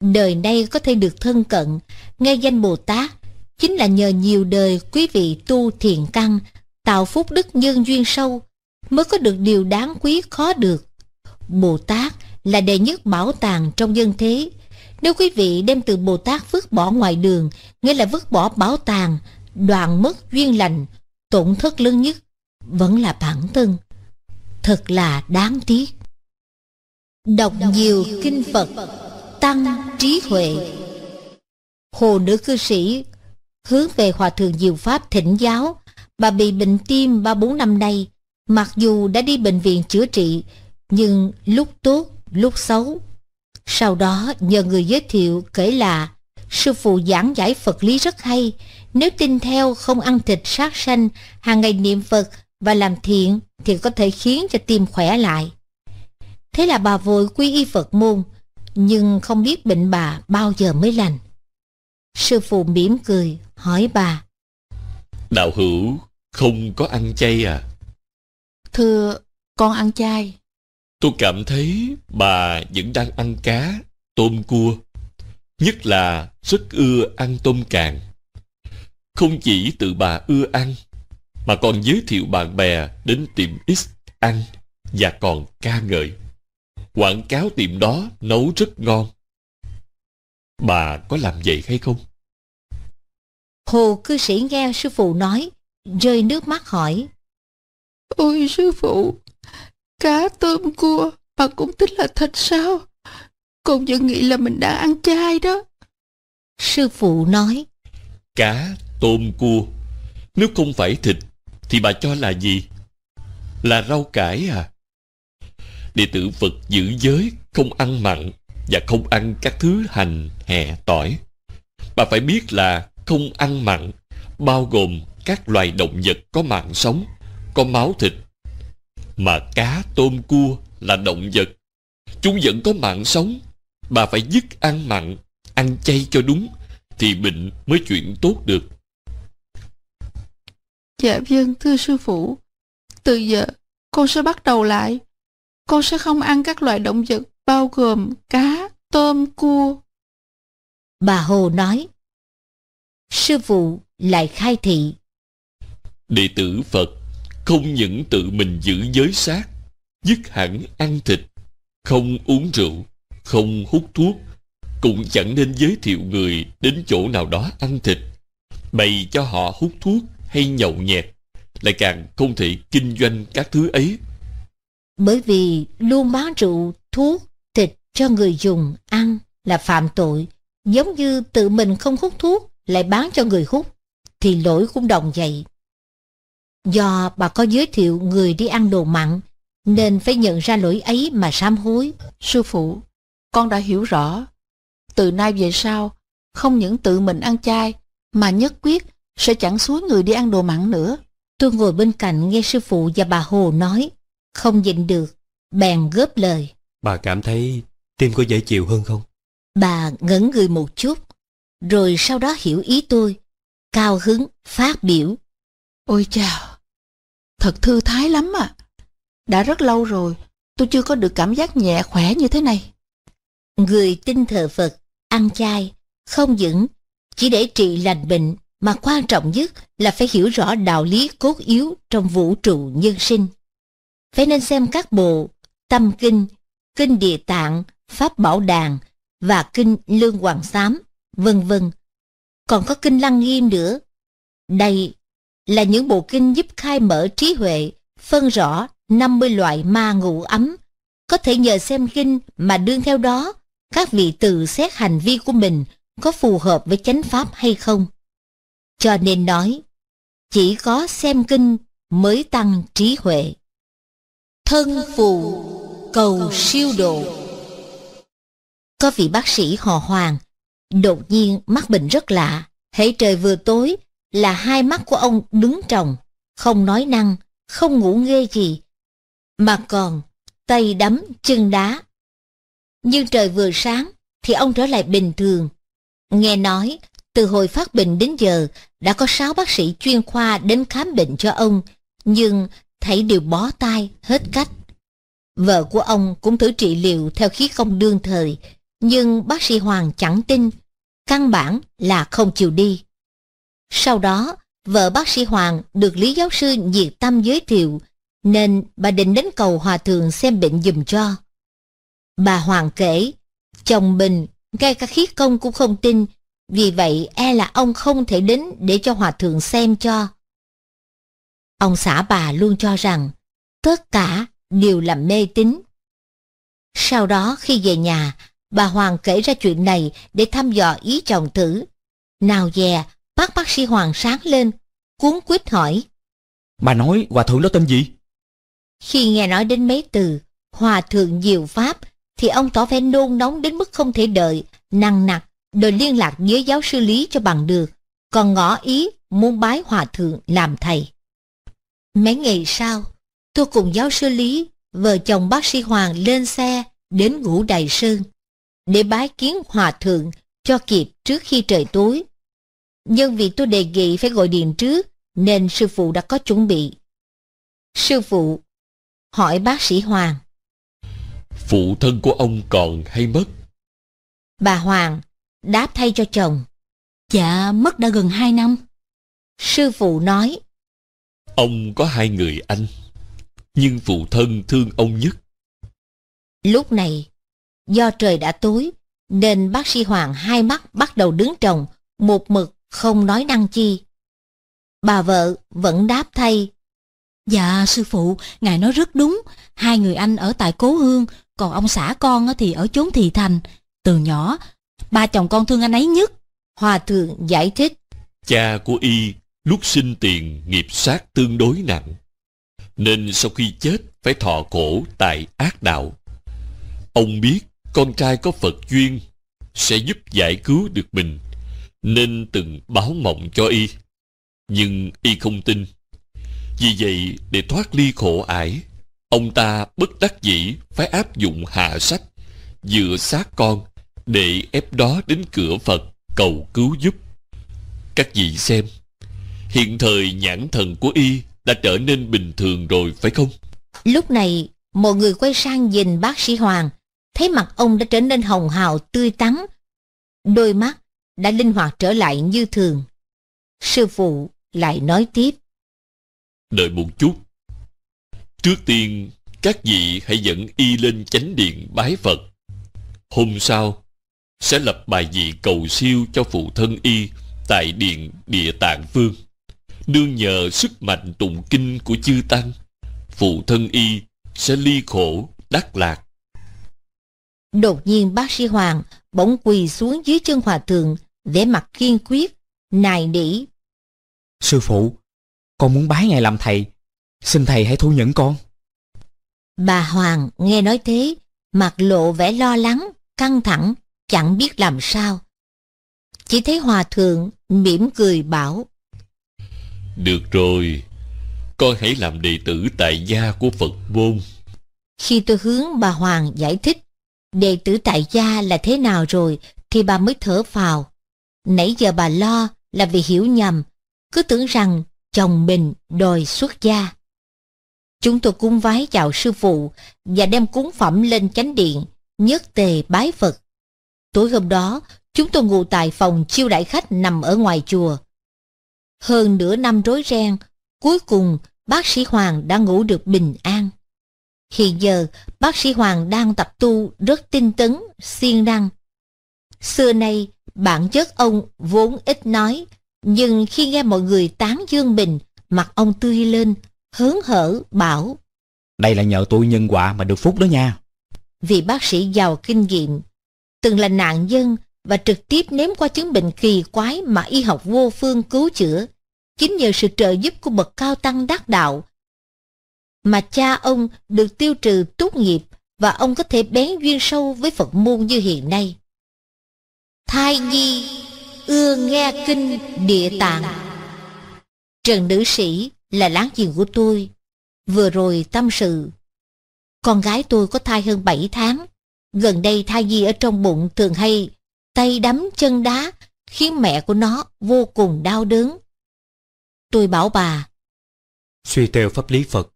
Đời nay có thể được thân cận, nghe danh Bồ Tát chính là nhờ nhiều đời quý vị tu thiền căn, tạo phúc đức nhân duyên sâu, mới có được điều đáng quý khó được. Bồ Tát là đệ nhất bảo tàng trong dân thế. Nếu quý vị đem từ Bồ Tát vứt bỏ ngoài đường, nghĩa là vứt bỏ bảo tàng, đoạn mất duyên lành, tổn thất lớn nhất vẫn là bản thân. Thật là đáng tiếc. Đọc nhiều kinh Phật, tăng trí huệ. Hồ nữ cư sĩ hướng về Hòa Thượng Diệu Pháp thỉnh giáo. Bà bị bệnh tim ba bốn năm nay, mặc dù đã đi bệnh viện chữa trị, nhưng lúc tốt, lúc xấu. Sau đó nhờ người giới thiệu kể là Sư phụ giảng giải Phật lý rất hay, nếu tin theo không ăn thịt sát sanh, hàng ngày niệm Phật và làm thiện thì có thể khiến cho tim khỏe lại. Thế là bà vội quy y Phật môn, nhưng không biết bệnh bà bao giờ mới lành. Sư phụ mỉm cười, hỏi bà. Đạo hữu, không có ăn chay à? Thưa, con ăn chay. Tôi cảm thấy bà vẫn đang ăn cá, tôm cua. Nhất là rất ưa ăn tôm càng. Không chỉ tự bà ưa ăn, mà còn giới thiệu bạn bè đến tiệm X ăn và còn ca ngợi. Quảng cáo tiệm đó nấu rất ngon. Bà có làm vậy hay không? Hồ cư sĩ nghe sư phụ nói, rơi nước mắt hỏi. Ôi sư phụ, cá tôm cua bà cũng tính là thịt sao? Con vẫn nghĩ là mình đã ăn chay đó. Sư phụ nói. Cá, tôm, cua, nếu không phải thịt thì bà cho là gì? Là rau cải à? Đệ tử Phật giữ giới không ăn mặn và không ăn các thứ hành, hẹ tỏi. Bà phải biết là không ăn mặn, bao gồm các loài động vật có mạng sống, có máu thịt. Mà cá, tôm, cua là động vật. Chúng vẫn có mạng sống. Bà phải dứt ăn mặn, ăn chay cho đúng, thì bệnh mới chuyển tốt được. Dạ vâng, thưa sư phụ. Từ giờ, con sẽ bắt đầu lại. Con sẽ không ăn các loại động vật bao gồm cá, tôm, cua. Bà Hồ nói, Sư phụ lại khai thị. Đệ tử Phật không những tự mình giữ giới sát, dứt hẳn ăn thịt, không uống rượu, không hút thuốc, cũng chẳng nên giới thiệu người đến chỗ nào đó ăn thịt, bày cho họ hút thuốc hay nhậu nhẹt, lại càng không thể kinh doanh các thứ ấy. Bởi vì luôn bán rượu, thuốc cho người dùng ăn là phạm tội, giống như tự mình không hút thuốc lại bán cho người hút, thì lỗi cũng đồng vậy. Do bà có giới thiệu người đi ăn đồ mặn, nên phải nhận ra lỗi ấy mà sám hối. Sư phụ, con đã hiểu rõ. Từ nay về sau, không những tự mình ăn chay, mà nhất quyết sẽ chẳng suối người đi ăn đồ mặn nữa. Tôi ngồi bên cạnh nghe sư phụ và bà Hồ nói, không nhịn được, bèn góp lời. Bà cảm thấy Tim có dễ chịu hơn không? Bà ngẩn người một chút, rồi sau đó hiểu ý tôi. Cao hứng, phát biểu. Ôi chào, thật thư thái lắm ạ. Đã rất lâu rồi, tôi chưa có được cảm giác nhẹ khỏe như thế này. Người tin thờ Phật, ăn chay, không vững, chỉ để trị lành bệnh, mà quan trọng nhất là phải hiểu rõ đạo lý cốt yếu trong vũ trụ nhân sinh. Phải nên xem các bộ, tâm kinh, kinh địa tạng, Pháp Bảo Đàn và kinh Lương Hoàng Sám, vân vân. Còn có kinh Lăng Nghiêm nữa. Đây là những bộ kinh giúp khai mở trí huệ, phân rõ 50 loại ma ngụ ấm. Có thể nhờ xem kinh mà đương theo đó, các vị tự xét hành vi của mình có phù hợp với chánh pháp hay không. Cho nên nói, chỉ có xem kinh mới tăng trí huệ. Thân phù cầu siêu độ. Có vị bác sĩ họ Hoàng, đột nhiên mắc bệnh rất lạ, hãy trời vừa tối là hai mắt của ông đứng trồng, không nói năng, không ngủ nghe gì, mà còn tay đấm chân đá. Nhưng trời vừa sáng thì ông trở lại bình thường. Nghe nói, từ hồi phát bệnh đến giờ đã có sáu bác sĩ chuyên khoa đến khám bệnh cho ông, nhưng thấy đều bó tay hết cách. Vợ của ông cũng thử trị liệu theo khí công đương thời, nhưng bác sĩ Hoàng chẳng tin, căn bản là không chịu đi. Sau đó, vợ bác sĩ Hoàng được Lý giáo sư nhiệt tâm giới thiệu, nên bà định đến cầu Hòa Thượng xem bệnh dùm cho. Bà Hoàng kể, chồng mình ngay cả khí công cũng không tin, vì vậy e là ông không thể đến để cho Hòa Thượng xem cho. Ông xã bà luôn cho rằng, tất cả đều là mê tín. Sau đó khi về nhà, Bà Hoàng kể ra chuyện này để thăm dò ý chồng thử. Nào dè, bác bác sĩ Hoàng sáng lên, cuốn quýt hỏi. Bà nói Hòa Thượng đó tên gì? Khi nghe nói đến mấy từ Hòa Thượng Diệu Pháp thì ông tỏ vẻ nôn nóng đến mức không thể đợi, năng nặc, đòi liên lạc với giáo sư Lý cho bằng được, còn ngỏ ý muốn bái Hòa Thượng làm thầy. Mấy ngày sau, tôi cùng giáo sư Lý, vợ chồng bác sĩ Hoàng lên xe đến ngũ Đài Sơn để bái kiến hòa thượng cho kịp trước khi trời tối. Nhân vì tôi đề nghị phải gọi điện trước nên sư phụ đã có chuẩn bị. Sư phụ hỏi bác sĩ Hoàng. Phụ thân của ông còn hay mất? Bà Hoàng đáp thay cho chồng. Dạ mất đã gần hai năm. Sư phụ nói. Ông có hai người anh, nhưng phụ thân thương ông nhất. Lúc này, Do trời đã tối, nên bác sĩ Hoàng hai mắt bắt đầu đứng trồng, một mực không nói năng chi. Bà vợ vẫn đáp thay. Dạ sư phụ, ngài nói rất đúng, hai người anh ở tại Cố Hương, còn ông xã con thì ở chốn Thị Thành. Từ nhỏ, ba chồng con thương anh ấy nhất. Hòa thượng giải thích. Cha của y lúc sinh tiền nghiệp sát tương đối nặng, nên sau khi chết phải thọ cổ tại ác đạo. Ông biết con trai có Phật duyên sẽ giúp giải cứu được mình, nên từng báo mộng cho y. Nhưng y không tin. Vì vậy, để thoát ly khổ ải, ông ta bất đắc dĩ phải áp dụng hạ sách, dựa xác con, để ép đó đến cửa Phật cầu cứu giúp. Các vị xem, hiện thời nhãn thần của y đã trở nên bình thường rồi phải không? Lúc này, mọi người quay sang nhìn bác sĩ Hoàng thấy mặt ông đã trở nên hồng hào tươi tắn. Đôi mắt đã linh hoạt trở lại như thường. Sư phụ lại nói tiếp. Đợi một chút. Trước tiên, các vị hãy dẫn y lên chánh điện bái Phật. Hôm sau, sẽ lập bài vị cầu siêu cho phụ thân y tại điện Địa Tạng Vương. Đương nhờ sức mạnh tụng kinh của chư Tăng, phụ thân y sẽ ly khổ, đắc lạc. Đột nhiên bác sĩ Hoàng bỗng quỳ xuống dưới chân hòa thượng, vẻ mặt kiên quyết, nài nỉ. Sư phụ, con muốn bái ngài làm thầy, xin thầy hãy thu nhận con. Bà Hoàng nghe nói thế, mặt lộ vẻ lo lắng, căng thẳng, chẳng biết làm sao. Chỉ thấy hòa thượng mỉm cười bảo. Được rồi, con hãy làm đệ tử tại gia của Phật môn. Khi tôi hướng bà Hoàng giải thích đệ tử tại gia là thế nào rồi thì bà mới thở phào. Nãy giờ bà lo là vì hiểu nhầm, cứ tưởng rằng chồng mình đòi xuất gia. Chúng tôi cung vái chào sư phụ và đem cúng phẩm lên chánh điện, nhất tề bái Phật. Tối hôm đó, chúng tôi ngủ tại phòng chiêu đại khách nằm ở ngoài chùa. Hơn nửa năm rối ren, cuối cùng bác sĩ Hoàng đã ngủ được bình an. Hiện giờ, bác sĩ Hoàng đang tập tu rất tinh tấn, siêng năng. Xưa nay, bản chất ông vốn ít nói, nhưng khi nghe mọi người tán dương mình, mặt ông tươi lên, hớn hở, bảo. Đây là nhờ tôi nhân quả mà được phúc đó nha. Vì bác sĩ giàu kinh nghiệm, từng là nạn nhân và trực tiếp nếm qua chứng bệnh kỳ quái mà y học vô phương cứu chữa. Chính nhờ sự trợ giúp của bậc cao tăng đắc đạo mà cha ông được tiêu trừ tốt nghiệp và ông có thể bén duyên sâu với Phật môn như hiện nay. Thai nhi ưa nghe kinh địa tạng. Trần nữ sĩ là láng giềng của tôi, vừa rồi tâm sự. Con gái tôi có thai hơn 7 tháng, gần đây thai nhi ở trong bụng thường hay tay đấm chân đá khiến mẹ của nó vô cùng đau đớn. Tôi bảo bà Suy theo pháp lý Phật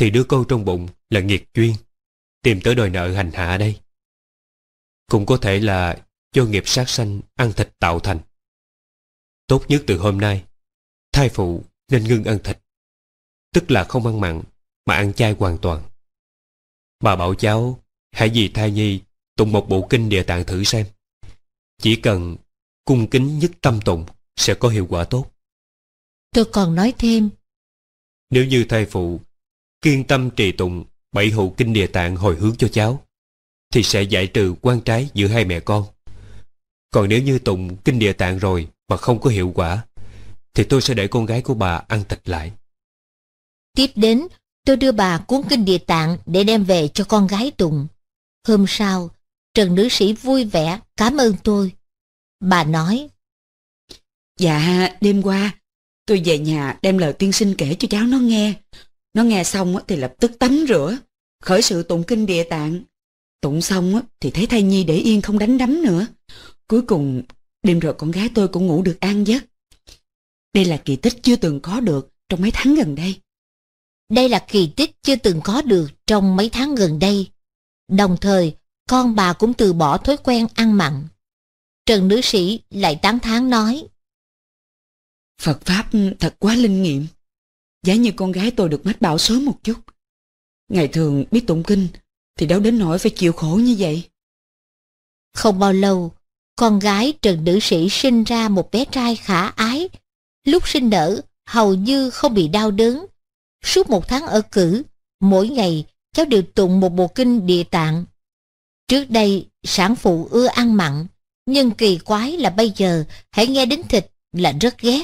thì đứa con trong bụng là nghiệt duyên, tìm tới đòi nợ hành hạ đây. Cũng có thể là do nghiệp sát sanh ăn thịt tạo thành. Tốt nhất từ hôm nay, thai phụ nên ngưng ăn thịt, tức là không ăn mặn mà ăn chay hoàn toàn. Bà bảo cháu hãy vì thai nhi tụng một bộ kinh địa tạng thử xem. Chỉ cần cung kính nhất tâm tụng sẽ có hiệu quả tốt. Tôi còn nói thêm. Nếu như thai phụ kiên tâm trì tụng bảy hộ kinh địa tạng hồi hướng cho cháu thì sẽ giải trừ quan trái giữa hai mẹ con còn nếu như tụng kinh địa tạng rồi mà không có hiệu quả thì tôi sẽ để con gái của bà ăn thịt lại tiếp đến tôi đưa bà cuốn kinh địa tạng để đem về cho con gái tụng hôm sau trần nữ sĩ vui vẻ cảm ơn tôi bà nói dạ đêm qua tôi về nhà đem lời tiên sinh kể cho cháu nó nghe nó nghe xong thì lập tức tắm rửa, khởi sự tụng kinh địa tạng. Tụng xong thì thấy thai nhi để yên không đánh đấm nữa. Cuối cùng, đêm rồi con gái tôi cũng ngủ được an giấc. Đây là kỳ tích chưa từng có được trong mấy tháng gần đây. Đây là kỳ tích chưa từng có được trong mấy tháng gần đây. Đồng thời, con bà cũng từ bỏ thói quen ăn mặn. Trần nữ sĩ lại tán thán nói. Phật Pháp thật quá linh nghiệm. Giá như con gái tôi được mách bảo sớm một chút. Ngày thường biết tụng kinh, thì đâu đến nỗi phải chịu khổ như vậy. Không bao lâu, con gái Trần Nữ Sĩ sinh ra một bé trai khả ái. Lúc sinh nở, hầu như không bị đau đớn. Suốt một tháng ở cử, mỗi ngày cháu đều tụng một bộ kinh địa tạng. Trước đây, sản phụ ưa ăn mặn, nhưng kỳ quái là bây giờ hãy nghe đến thịt là rất ghét.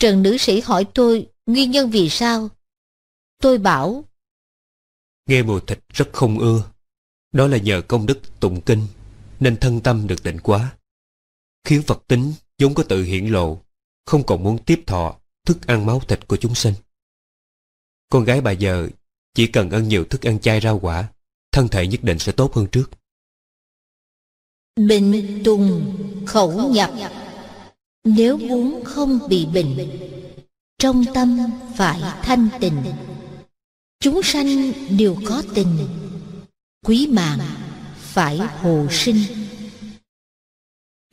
Trần nữ sĩ hỏi tôi Nguyên nhân vì sao? Tôi bảo Nghe mùi thịt rất không ưa Đó là nhờ công đức tụng kinh Nên thân tâm được tịnh quá Khiến Phật tính vốn có tự hiển lộ Không còn muốn tiếp thọ Thức ăn máu thịt của chúng sinh Con gái bà giờ Chỉ cần ăn nhiều thức ăn chay rau quả Thân thể nhất định sẽ tốt hơn trước bệnh tùng khẩu nhập Nếu muốn không bị bệnh trong tâm phải thanh tịnh chúng sanh đều có tình quý mạng phải hồ sinh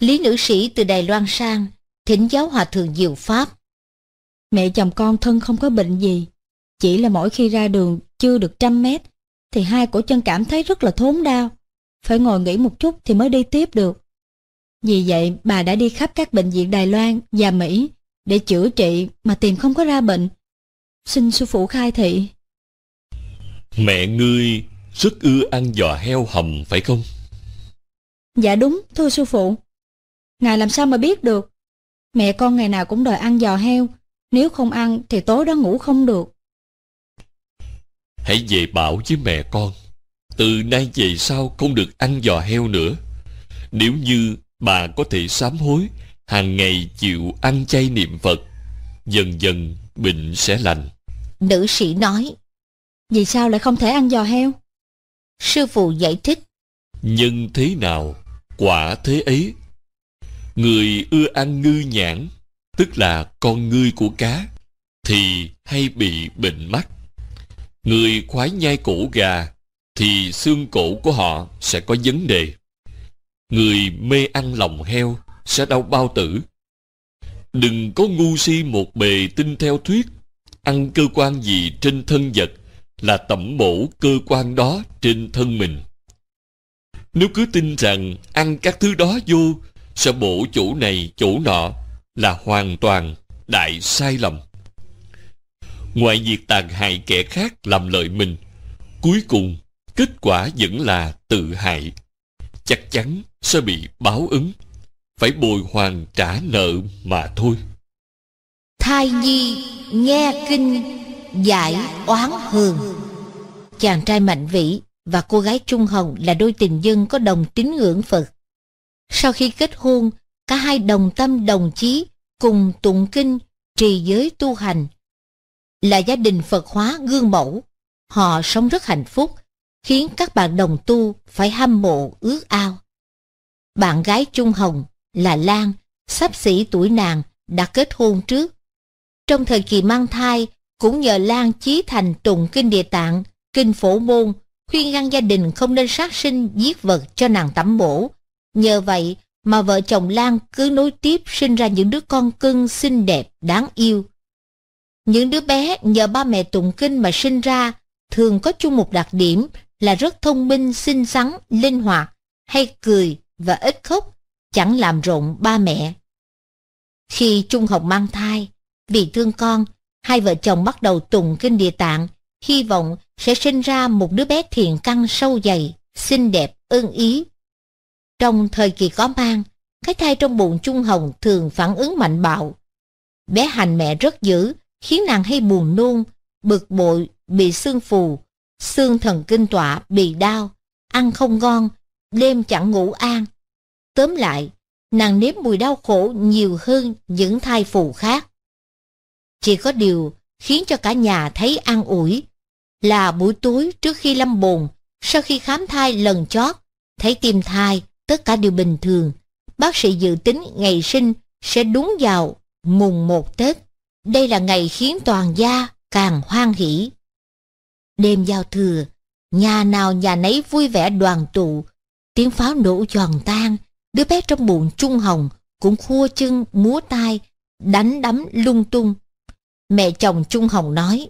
lý nữ sĩ từ đài loan sang thỉnh giáo hòa thượng diệu pháp mẹ chồng con thân không có bệnh gì chỉ là mỗi khi ra đường chưa được trăm mét thì hai cổ chân cảm thấy rất là thốn đau phải ngồi nghỉ một chút thì mới đi tiếp được vì vậy bà đã đi khắp các bệnh viện đài loan và mỹ để chữa trị mà tìm không có ra bệnh. Xin sư phụ khai thị. Mẹ ngươi rất ưa ăn giò heo hầm phải không? Dạ đúng, thưa sư phụ. Ngài làm sao mà biết được? Mẹ con ngày nào cũng đòi ăn giò heo, nếu không ăn thì tối đó ngủ không được. Hãy về bảo với mẹ con, từ nay về sau không được ăn giò heo nữa. Nếu như bà có thể sám hối hàng ngày chịu ăn chay niệm Phật, dần dần bệnh sẽ lành. Nữ sĩ nói, vì sao lại không thể ăn giò heo? Sư phụ giải thích, nhân thế nào, quả thế ấy. Người ưa ăn ngư nhãn, tức là con ngươi của cá, thì hay bị bệnh mắt. Người khoái nhai cổ gà, thì xương cổ của họ sẽ có vấn đề. Người mê ăn lòng heo sẽ đau bao tử. Đừng có ngu si một bề tin theo thuyết, ăn cơ quan gì trên thân vật là tẩm bổ cơ quan đó trên thân mình. Nếu cứ tin rằng ăn các thứ đó vô sẽ bổ chỗ này chỗ nọ là hoàn toàn đại sai lầm. Ngoài việc tàn hại kẻ khác làm lợi mình, cuối cùng kết quả vẫn là tự hại. Chắc chắn sẽ bị báo ứng phải bồi hoàn trả nợ mà thôi thai nhi nghe kinh giải oán hường chàng trai mạnh vĩ và cô gái trung hồng là đôi tình dân có đồng tín ngưỡng phật sau khi kết hôn cả hai đồng tâm đồng chí cùng tụng kinh trì giới tu hành là gia đình phật hóa gương mẫu họ sống rất hạnh phúc khiến các bạn đồng tu phải hâm mộ ước ao bạn gái trung hồng là Lan, sắp xỉ tuổi nàng, đã kết hôn trước. Trong thời kỳ mang thai, cũng nhờ Lan Chí Thành tụng kinh địa tạng, kinh phổ môn, khuyên ngăn gia đình không nên sát sinh giết vật cho nàng tẩm bổ. Nhờ vậy mà vợ chồng Lan cứ nối tiếp sinh ra những đứa con cưng xinh đẹp, đáng yêu. Những đứa bé nhờ ba mẹ tụng kinh mà sinh ra thường có chung một đặc điểm là rất thông minh, xinh xắn, linh hoạt, hay cười và ít khóc chẳng làm rộn ba mẹ. Khi Trung Hồng mang thai, vì thương con, hai vợ chồng bắt đầu tùng kinh địa tạng, hy vọng sẽ sinh ra một đứa bé thiện căn sâu dày, xinh đẹp, ưng ý. Trong thời kỳ có mang, cái thai trong bụng Trung Hồng thường phản ứng mạnh bạo. Bé hành mẹ rất dữ, khiến nàng hay buồn nôn, bực bội, bị xương phù, xương thần kinh tọa bị đau, ăn không ngon, đêm chẳng ngủ an, Tóm lại, nàng nếm mùi đau khổ nhiều hơn những thai phụ khác. Chỉ có điều khiến cho cả nhà thấy an ủi là buổi tối trước khi lâm bồn, sau khi khám thai lần chót, thấy tim thai, tất cả đều bình thường. Bác sĩ dự tính ngày sinh sẽ đúng vào mùng một Tết. Đây là ngày khiến toàn gia càng hoan hỷ. Đêm giao thừa, nhà nào nhà nấy vui vẻ đoàn tụ, tiếng pháo nổ giòn tan, Đứa bé trong bụng Trung Hồng cũng khua chân múa tay, đánh đấm lung tung. Mẹ chồng Trung Hồng nói,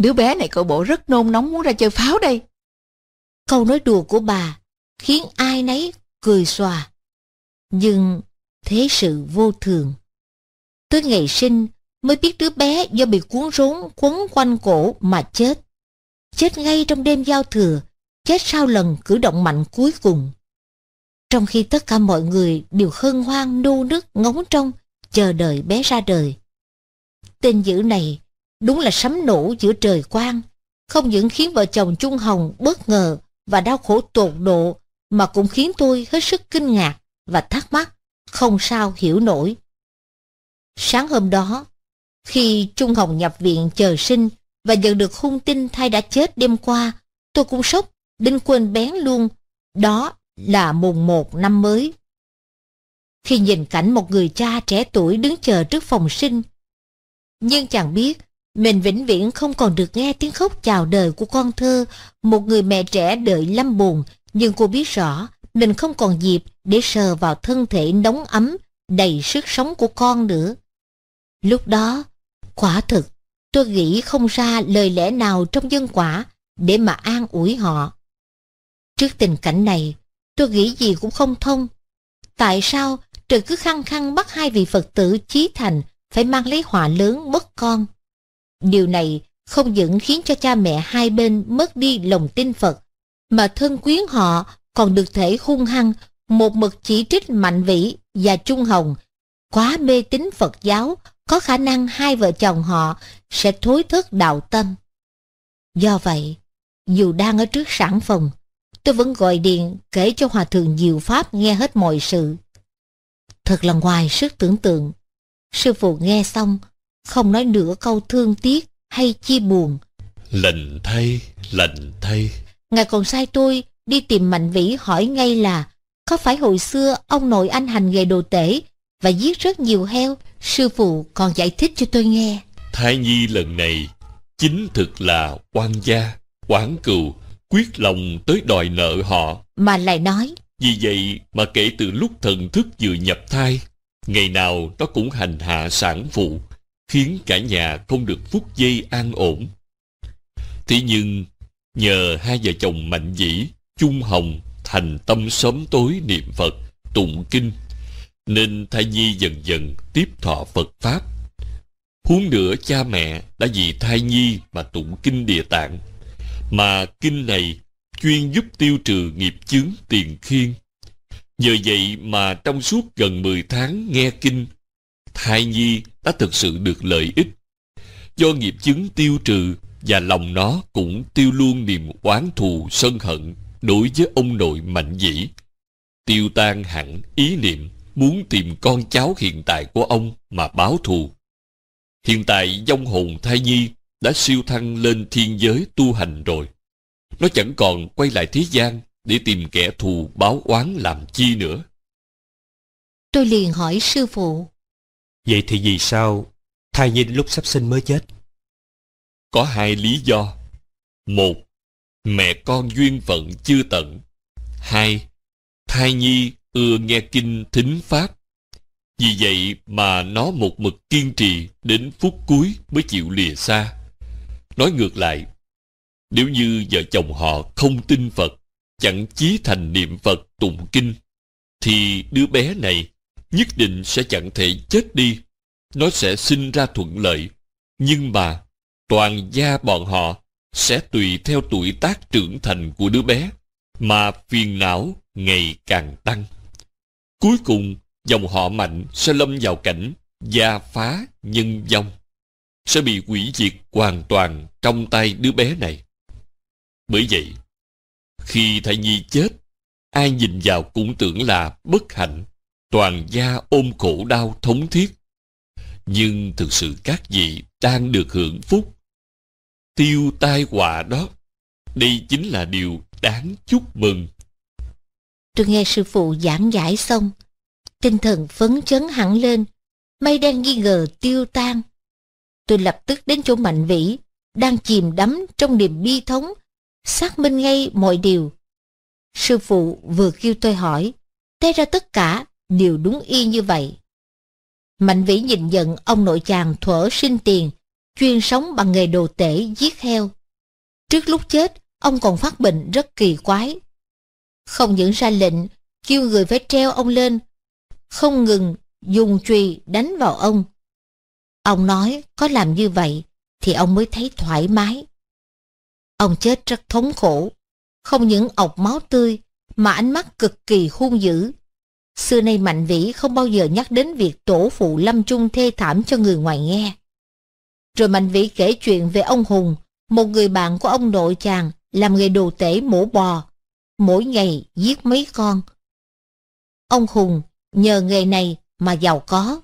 Đứa bé này cậu bộ rất nôn nóng muốn ra chơi pháo đây. Câu nói đùa của bà khiến ai nấy cười xòa. Nhưng thế sự vô thường. Tới ngày sinh mới biết đứa bé do bị cuốn rốn quấn quanh cổ mà chết. Chết ngay trong đêm giao thừa, chết sau lần cử động mạnh cuối cùng trong khi tất cả mọi người đều hân hoan nu nức ngóng trông, chờ đợi bé ra đời. Tên dữ này đúng là sấm nổ giữa trời quang, không những khiến vợ chồng Trung Hồng bất ngờ và đau khổ tột độ, mà cũng khiến tôi hết sức kinh ngạc và thắc mắc, không sao hiểu nổi. Sáng hôm đó, khi Trung Hồng nhập viện chờ sinh và nhận được hung tin thai đã chết đêm qua, tôi cũng sốc, đinh quên bén luôn. Đó là mùng một năm mới. Khi nhìn cảnh một người cha trẻ tuổi đứng chờ trước phòng sinh, nhưng chàng biết mình vĩnh viễn không còn được nghe tiếng khóc chào đời của con thơ, một người mẹ trẻ đợi lâm buồn, nhưng cô biết rõ mình không còn dịp để sờ vào thân thể nóng ấm, đầy sức sống của con nữa. Lúc đó, quả thực, tôi nghĩ không ra lời lẽ nào trong dân quả để mà an ủi họ. Trước tình cảnh này, tôi nghĩ gì cũng không thông. Tại sao trời cứ khăng khăng bắt hai vị Phật tử chí thành phải mang lấy họa lớn mất con? Điều này không những khiến cho cha mẹ hai bên mất đi lòng tin Phật, mà thân quyến họ còn được thể hung hăng, một mực chỉ trích Mạnh Vĩ và Trung Hồng, quá mê tín Phật giáo, có khả năng hai vợ chồng họ sẽ thối thất đạo tâm. Do vậy, dù đang ở trước sản phòng, tôi vẫn gọi điện kể cho Hòa Thượng Diệu Pháp nghe hết mọi sự. Thật là ngoài sức tưởng tượng. Sư phụ nghe xong, không nói nửa câu thương tiếc hay chia buồn. Lành thay, lành thay. Ngài còn sai tôi đi tìm Mạnh Vĩ hỏi ngay là có phải hồi xưa ông nội anh hành nghề đồ tể và giết rất nhiều heo, sư phụ còn giải thích cho tôi nghe. Thai nhi lần này chính thực là quan gia, quán cừu quyết lòng tới đòi nợ họ. Mà lại nói. Vì vậy mà kể từ lúc thần thức vừa nhập thai, ngày nào nó cũng hành hạ sản phụ, khiến cả nhà không được phút giây an ổn. Thế nhưng, nhờ hai vợ chồng mạnh dĩ, chung hồng, thành tâm sớm tối niệm Phật, tụng kinh, nên thai nhi dần dần tiếp thọ Phật Pháp. Huống nữa cha mẹ đã vì thai nhi mà tụng kinh địa tạng mà kinh này chuyên giúp tiêu trừ nghiệp chướng tiền khiên. Nhờ vậy mà trong suốt gần 10 tháng nghe kinh, thai nhi đã thực sự được lợi ích. Do nghiệp chứng tiêu trừ và lòng nó cũng tiêu luôn niềm oán thù sân hận đối với ông nội mạnh dĩ. Tiêu tan hẳn ý niệm muốn tìm con cháu hiện tại của ông mà báo thù. Hiện tại dông hồn thai nhi đã siêu thăng lên thiên giới tu hành rồi. Nó chẳng còn quay lại thế gian để tìm kẻ thù báo oán làm chi nữa. Tôi liền hỏi sư phụ. Vậy thì vì sao thai nhi lúc sắp sinh mới chết? Có hai lý do. Một, mẹ con duyên phận chưa tận. Hai, thai nhi ưa nghe kinh thính pháp. Vì vậy mà nó một mực kiên trì đến phút cuối mới chịu lìa xa. Nói ngược lại, nếu như vợ chồng họ không tin Phật, chẳng chí thành niệm Phật tụng kinh, thì đứa bé này nhất định sẽ chẳng thể chết đi. Nó sẽ sinh ra thuận lợi. Nhưng mà, toàn gia bọn họ sẽ tùy theo tuổi tác trưởng thành của đứa bé, mà phiền não ngày càng tăng. Cuối cùng, dòng họ mạnh sẽ lâm vào cảnh gia phá nhân vong sẽ bị hủy diệt hoàn toàn trong tay đứa bé này. Bởi vậy, khi thai nhi chết, ai nhìn vào cũng tưởng là bất hạnh, toàn gia ôm khổ đau thống thiết. Nhưng thực sự các vị đang được hưởng phúc. Tiêu tai họa đó, đây chính là điều đáng chúc mừng. Tôi nghe sư phụ giảng giải xong, tinh thần phấn chấn hẳn lên, mây đen nghi ngờ tiêu tan tôi lập tức đến chỗ Mạnh Vĩ, đang chìm đắm trong niềm bi thống, xác minh ngay mọi điều. Sư phụ vừa kêu tôi hỏi, té ra tất cả đều đúng y như vậy. Mạnh Vĩ nhìn nhận ông nội chàng thuở sinh tiền, chuyên sống bằng nghề đồ tể giết heo. Trước lúc chết, ông còn phát bệnh rất kỳ quái. Không những ra lệnh, kêu người phải treo ông lên, không ngừng dùng chùy đánh vào ông, Ông nói có làm như vậy thì ông mới thấy thoải mái. Ông chết rất thống khổ, không những ọc máu tươi mà ánh mắt cực kỳ hung dữ. Xưa nay Mạnh Vĩ không bao giờ nhắc đến việc tổ phụ lâm trung thê thảm cho người ngoài nghe. Rồi Mạnh Vĩ kể chuyện về ông Hùng, một người bạn của ông nội chàng làm nghề đồ tể mổ bò, mỗi ngày giết mấy con. Ông Hùng nhờ nghề này mà giàu có.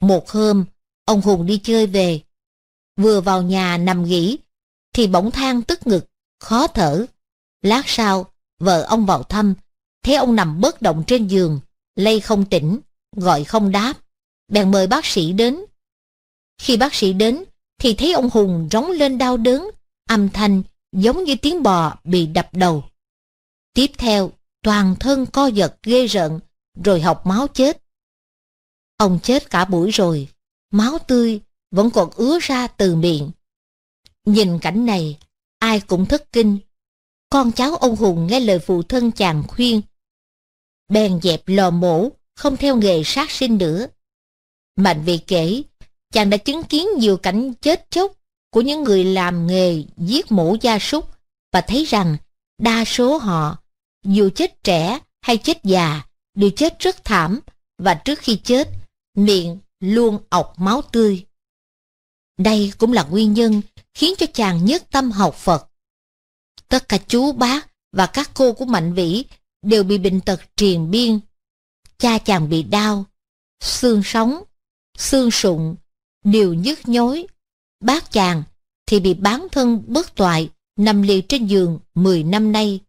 Một hôm, ông Hùng đi chơi về. Vừa vào nhà nằm nghỉ, thì bỗng than tức ngực, khó thở. Lát sau, vợ ông vào thăm, thấy ông nằm bất động trên giường, lây không tỉnh, gọi không đáp. Bèn mời bác sĩ đến. Khi bác sĩ đến, thì thấy ông Hùng rống lên đau đớn, âm thanh giống như tiếng bò bị đập đầu. Tiếp theo, toàn thân co giật ghê rợn, rồi học máu chết. Ông chết cả buổi rồi, máu tươi vẫn còn ứa ra từ miệng. Nhìn cảnh này, ai cũng thất kinh. Con cháu ông Hùng nghe lời phụ thân chàng khuyên. Bèn dẹp lò mổ, không theo nghề sát sinh nữa. Mạnh vì kể, chàng đã chứng kiến nhiều cảnh chết chóc của những người làm nghề giết mổ gia súc và thấy rằng đa số họ, dù chết trẻ hay chết già, đều chết rất thảm và trước khi chết miệng luôn ọc máu tươi. Đây cũng là nguyên nhân khiến cho chàng nhất tâm học Phật. Tất cả chú bác và các cô của Mạnh Vĩ đều bị bệnh tật triền biên. Cha chàng bị đau, xương sống, xương sụn, đều nhức nhối. Bác chàng thì bị bán thân bất toại nằm liệt trên giường 10 năm nay.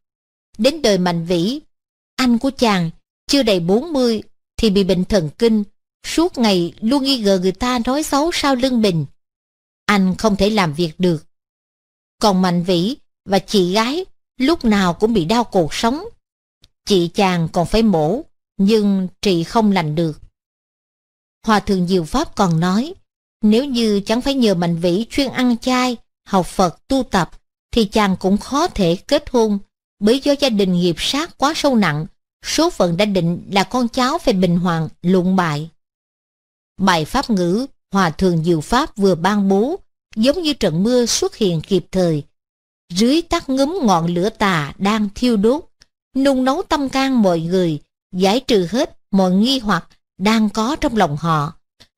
Đến đời Mạnh Vĩ, anh của chàng chưa đầy 40 thì bị bệnh thần kinh Suốt ngày luôn nghi ngờ người ta nói xấu sau lưng mình. Anh không thể làm việc được. Còn Mạnh Vĩ và chị gái lúc nào cũng bị đau cuộc sống. Chị chàng còn phải mổ, nhưng trị không lành được. Hòa thượng Diệu Pháp còn nói, nếu như chẳng phải nhờ Mạnh Vĩ chuyên ăn chay, học Phật, tu tập, thì chàng cũng khó thể kết hôn, bởi do gia đình nghiệp sát quá sâu nặng, số phận đã định là con cháu phải bình hoàng, lụng bại. Bài pháp ngữ Hòa thường Diệu Pháp vừa ban bố giống như trận mưa xuất hiện kịp thời. Dưới tắt ngấm ngọn lửa tà đang thiêu đốt, nung nấu tâm can mọi người, giải trừ hết mọi nghi hoặc đang có trong lòng họ.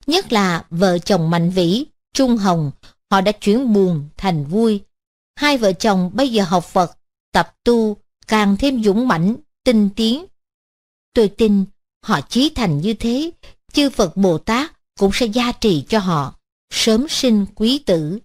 Nhất là vợ chồng Mạnh Vĩ, Trung Hồng, họ đã chuyển buồn thành vui. Hai vợ chồng bây giờ học Phật, tập tu, càng thêm dũng mãnh, tinh tiến. Tôi tin họ chí thành như thế chư Phật Bồ Tát cũng sẽ gia trì cho họ, sớm sinh quý tử.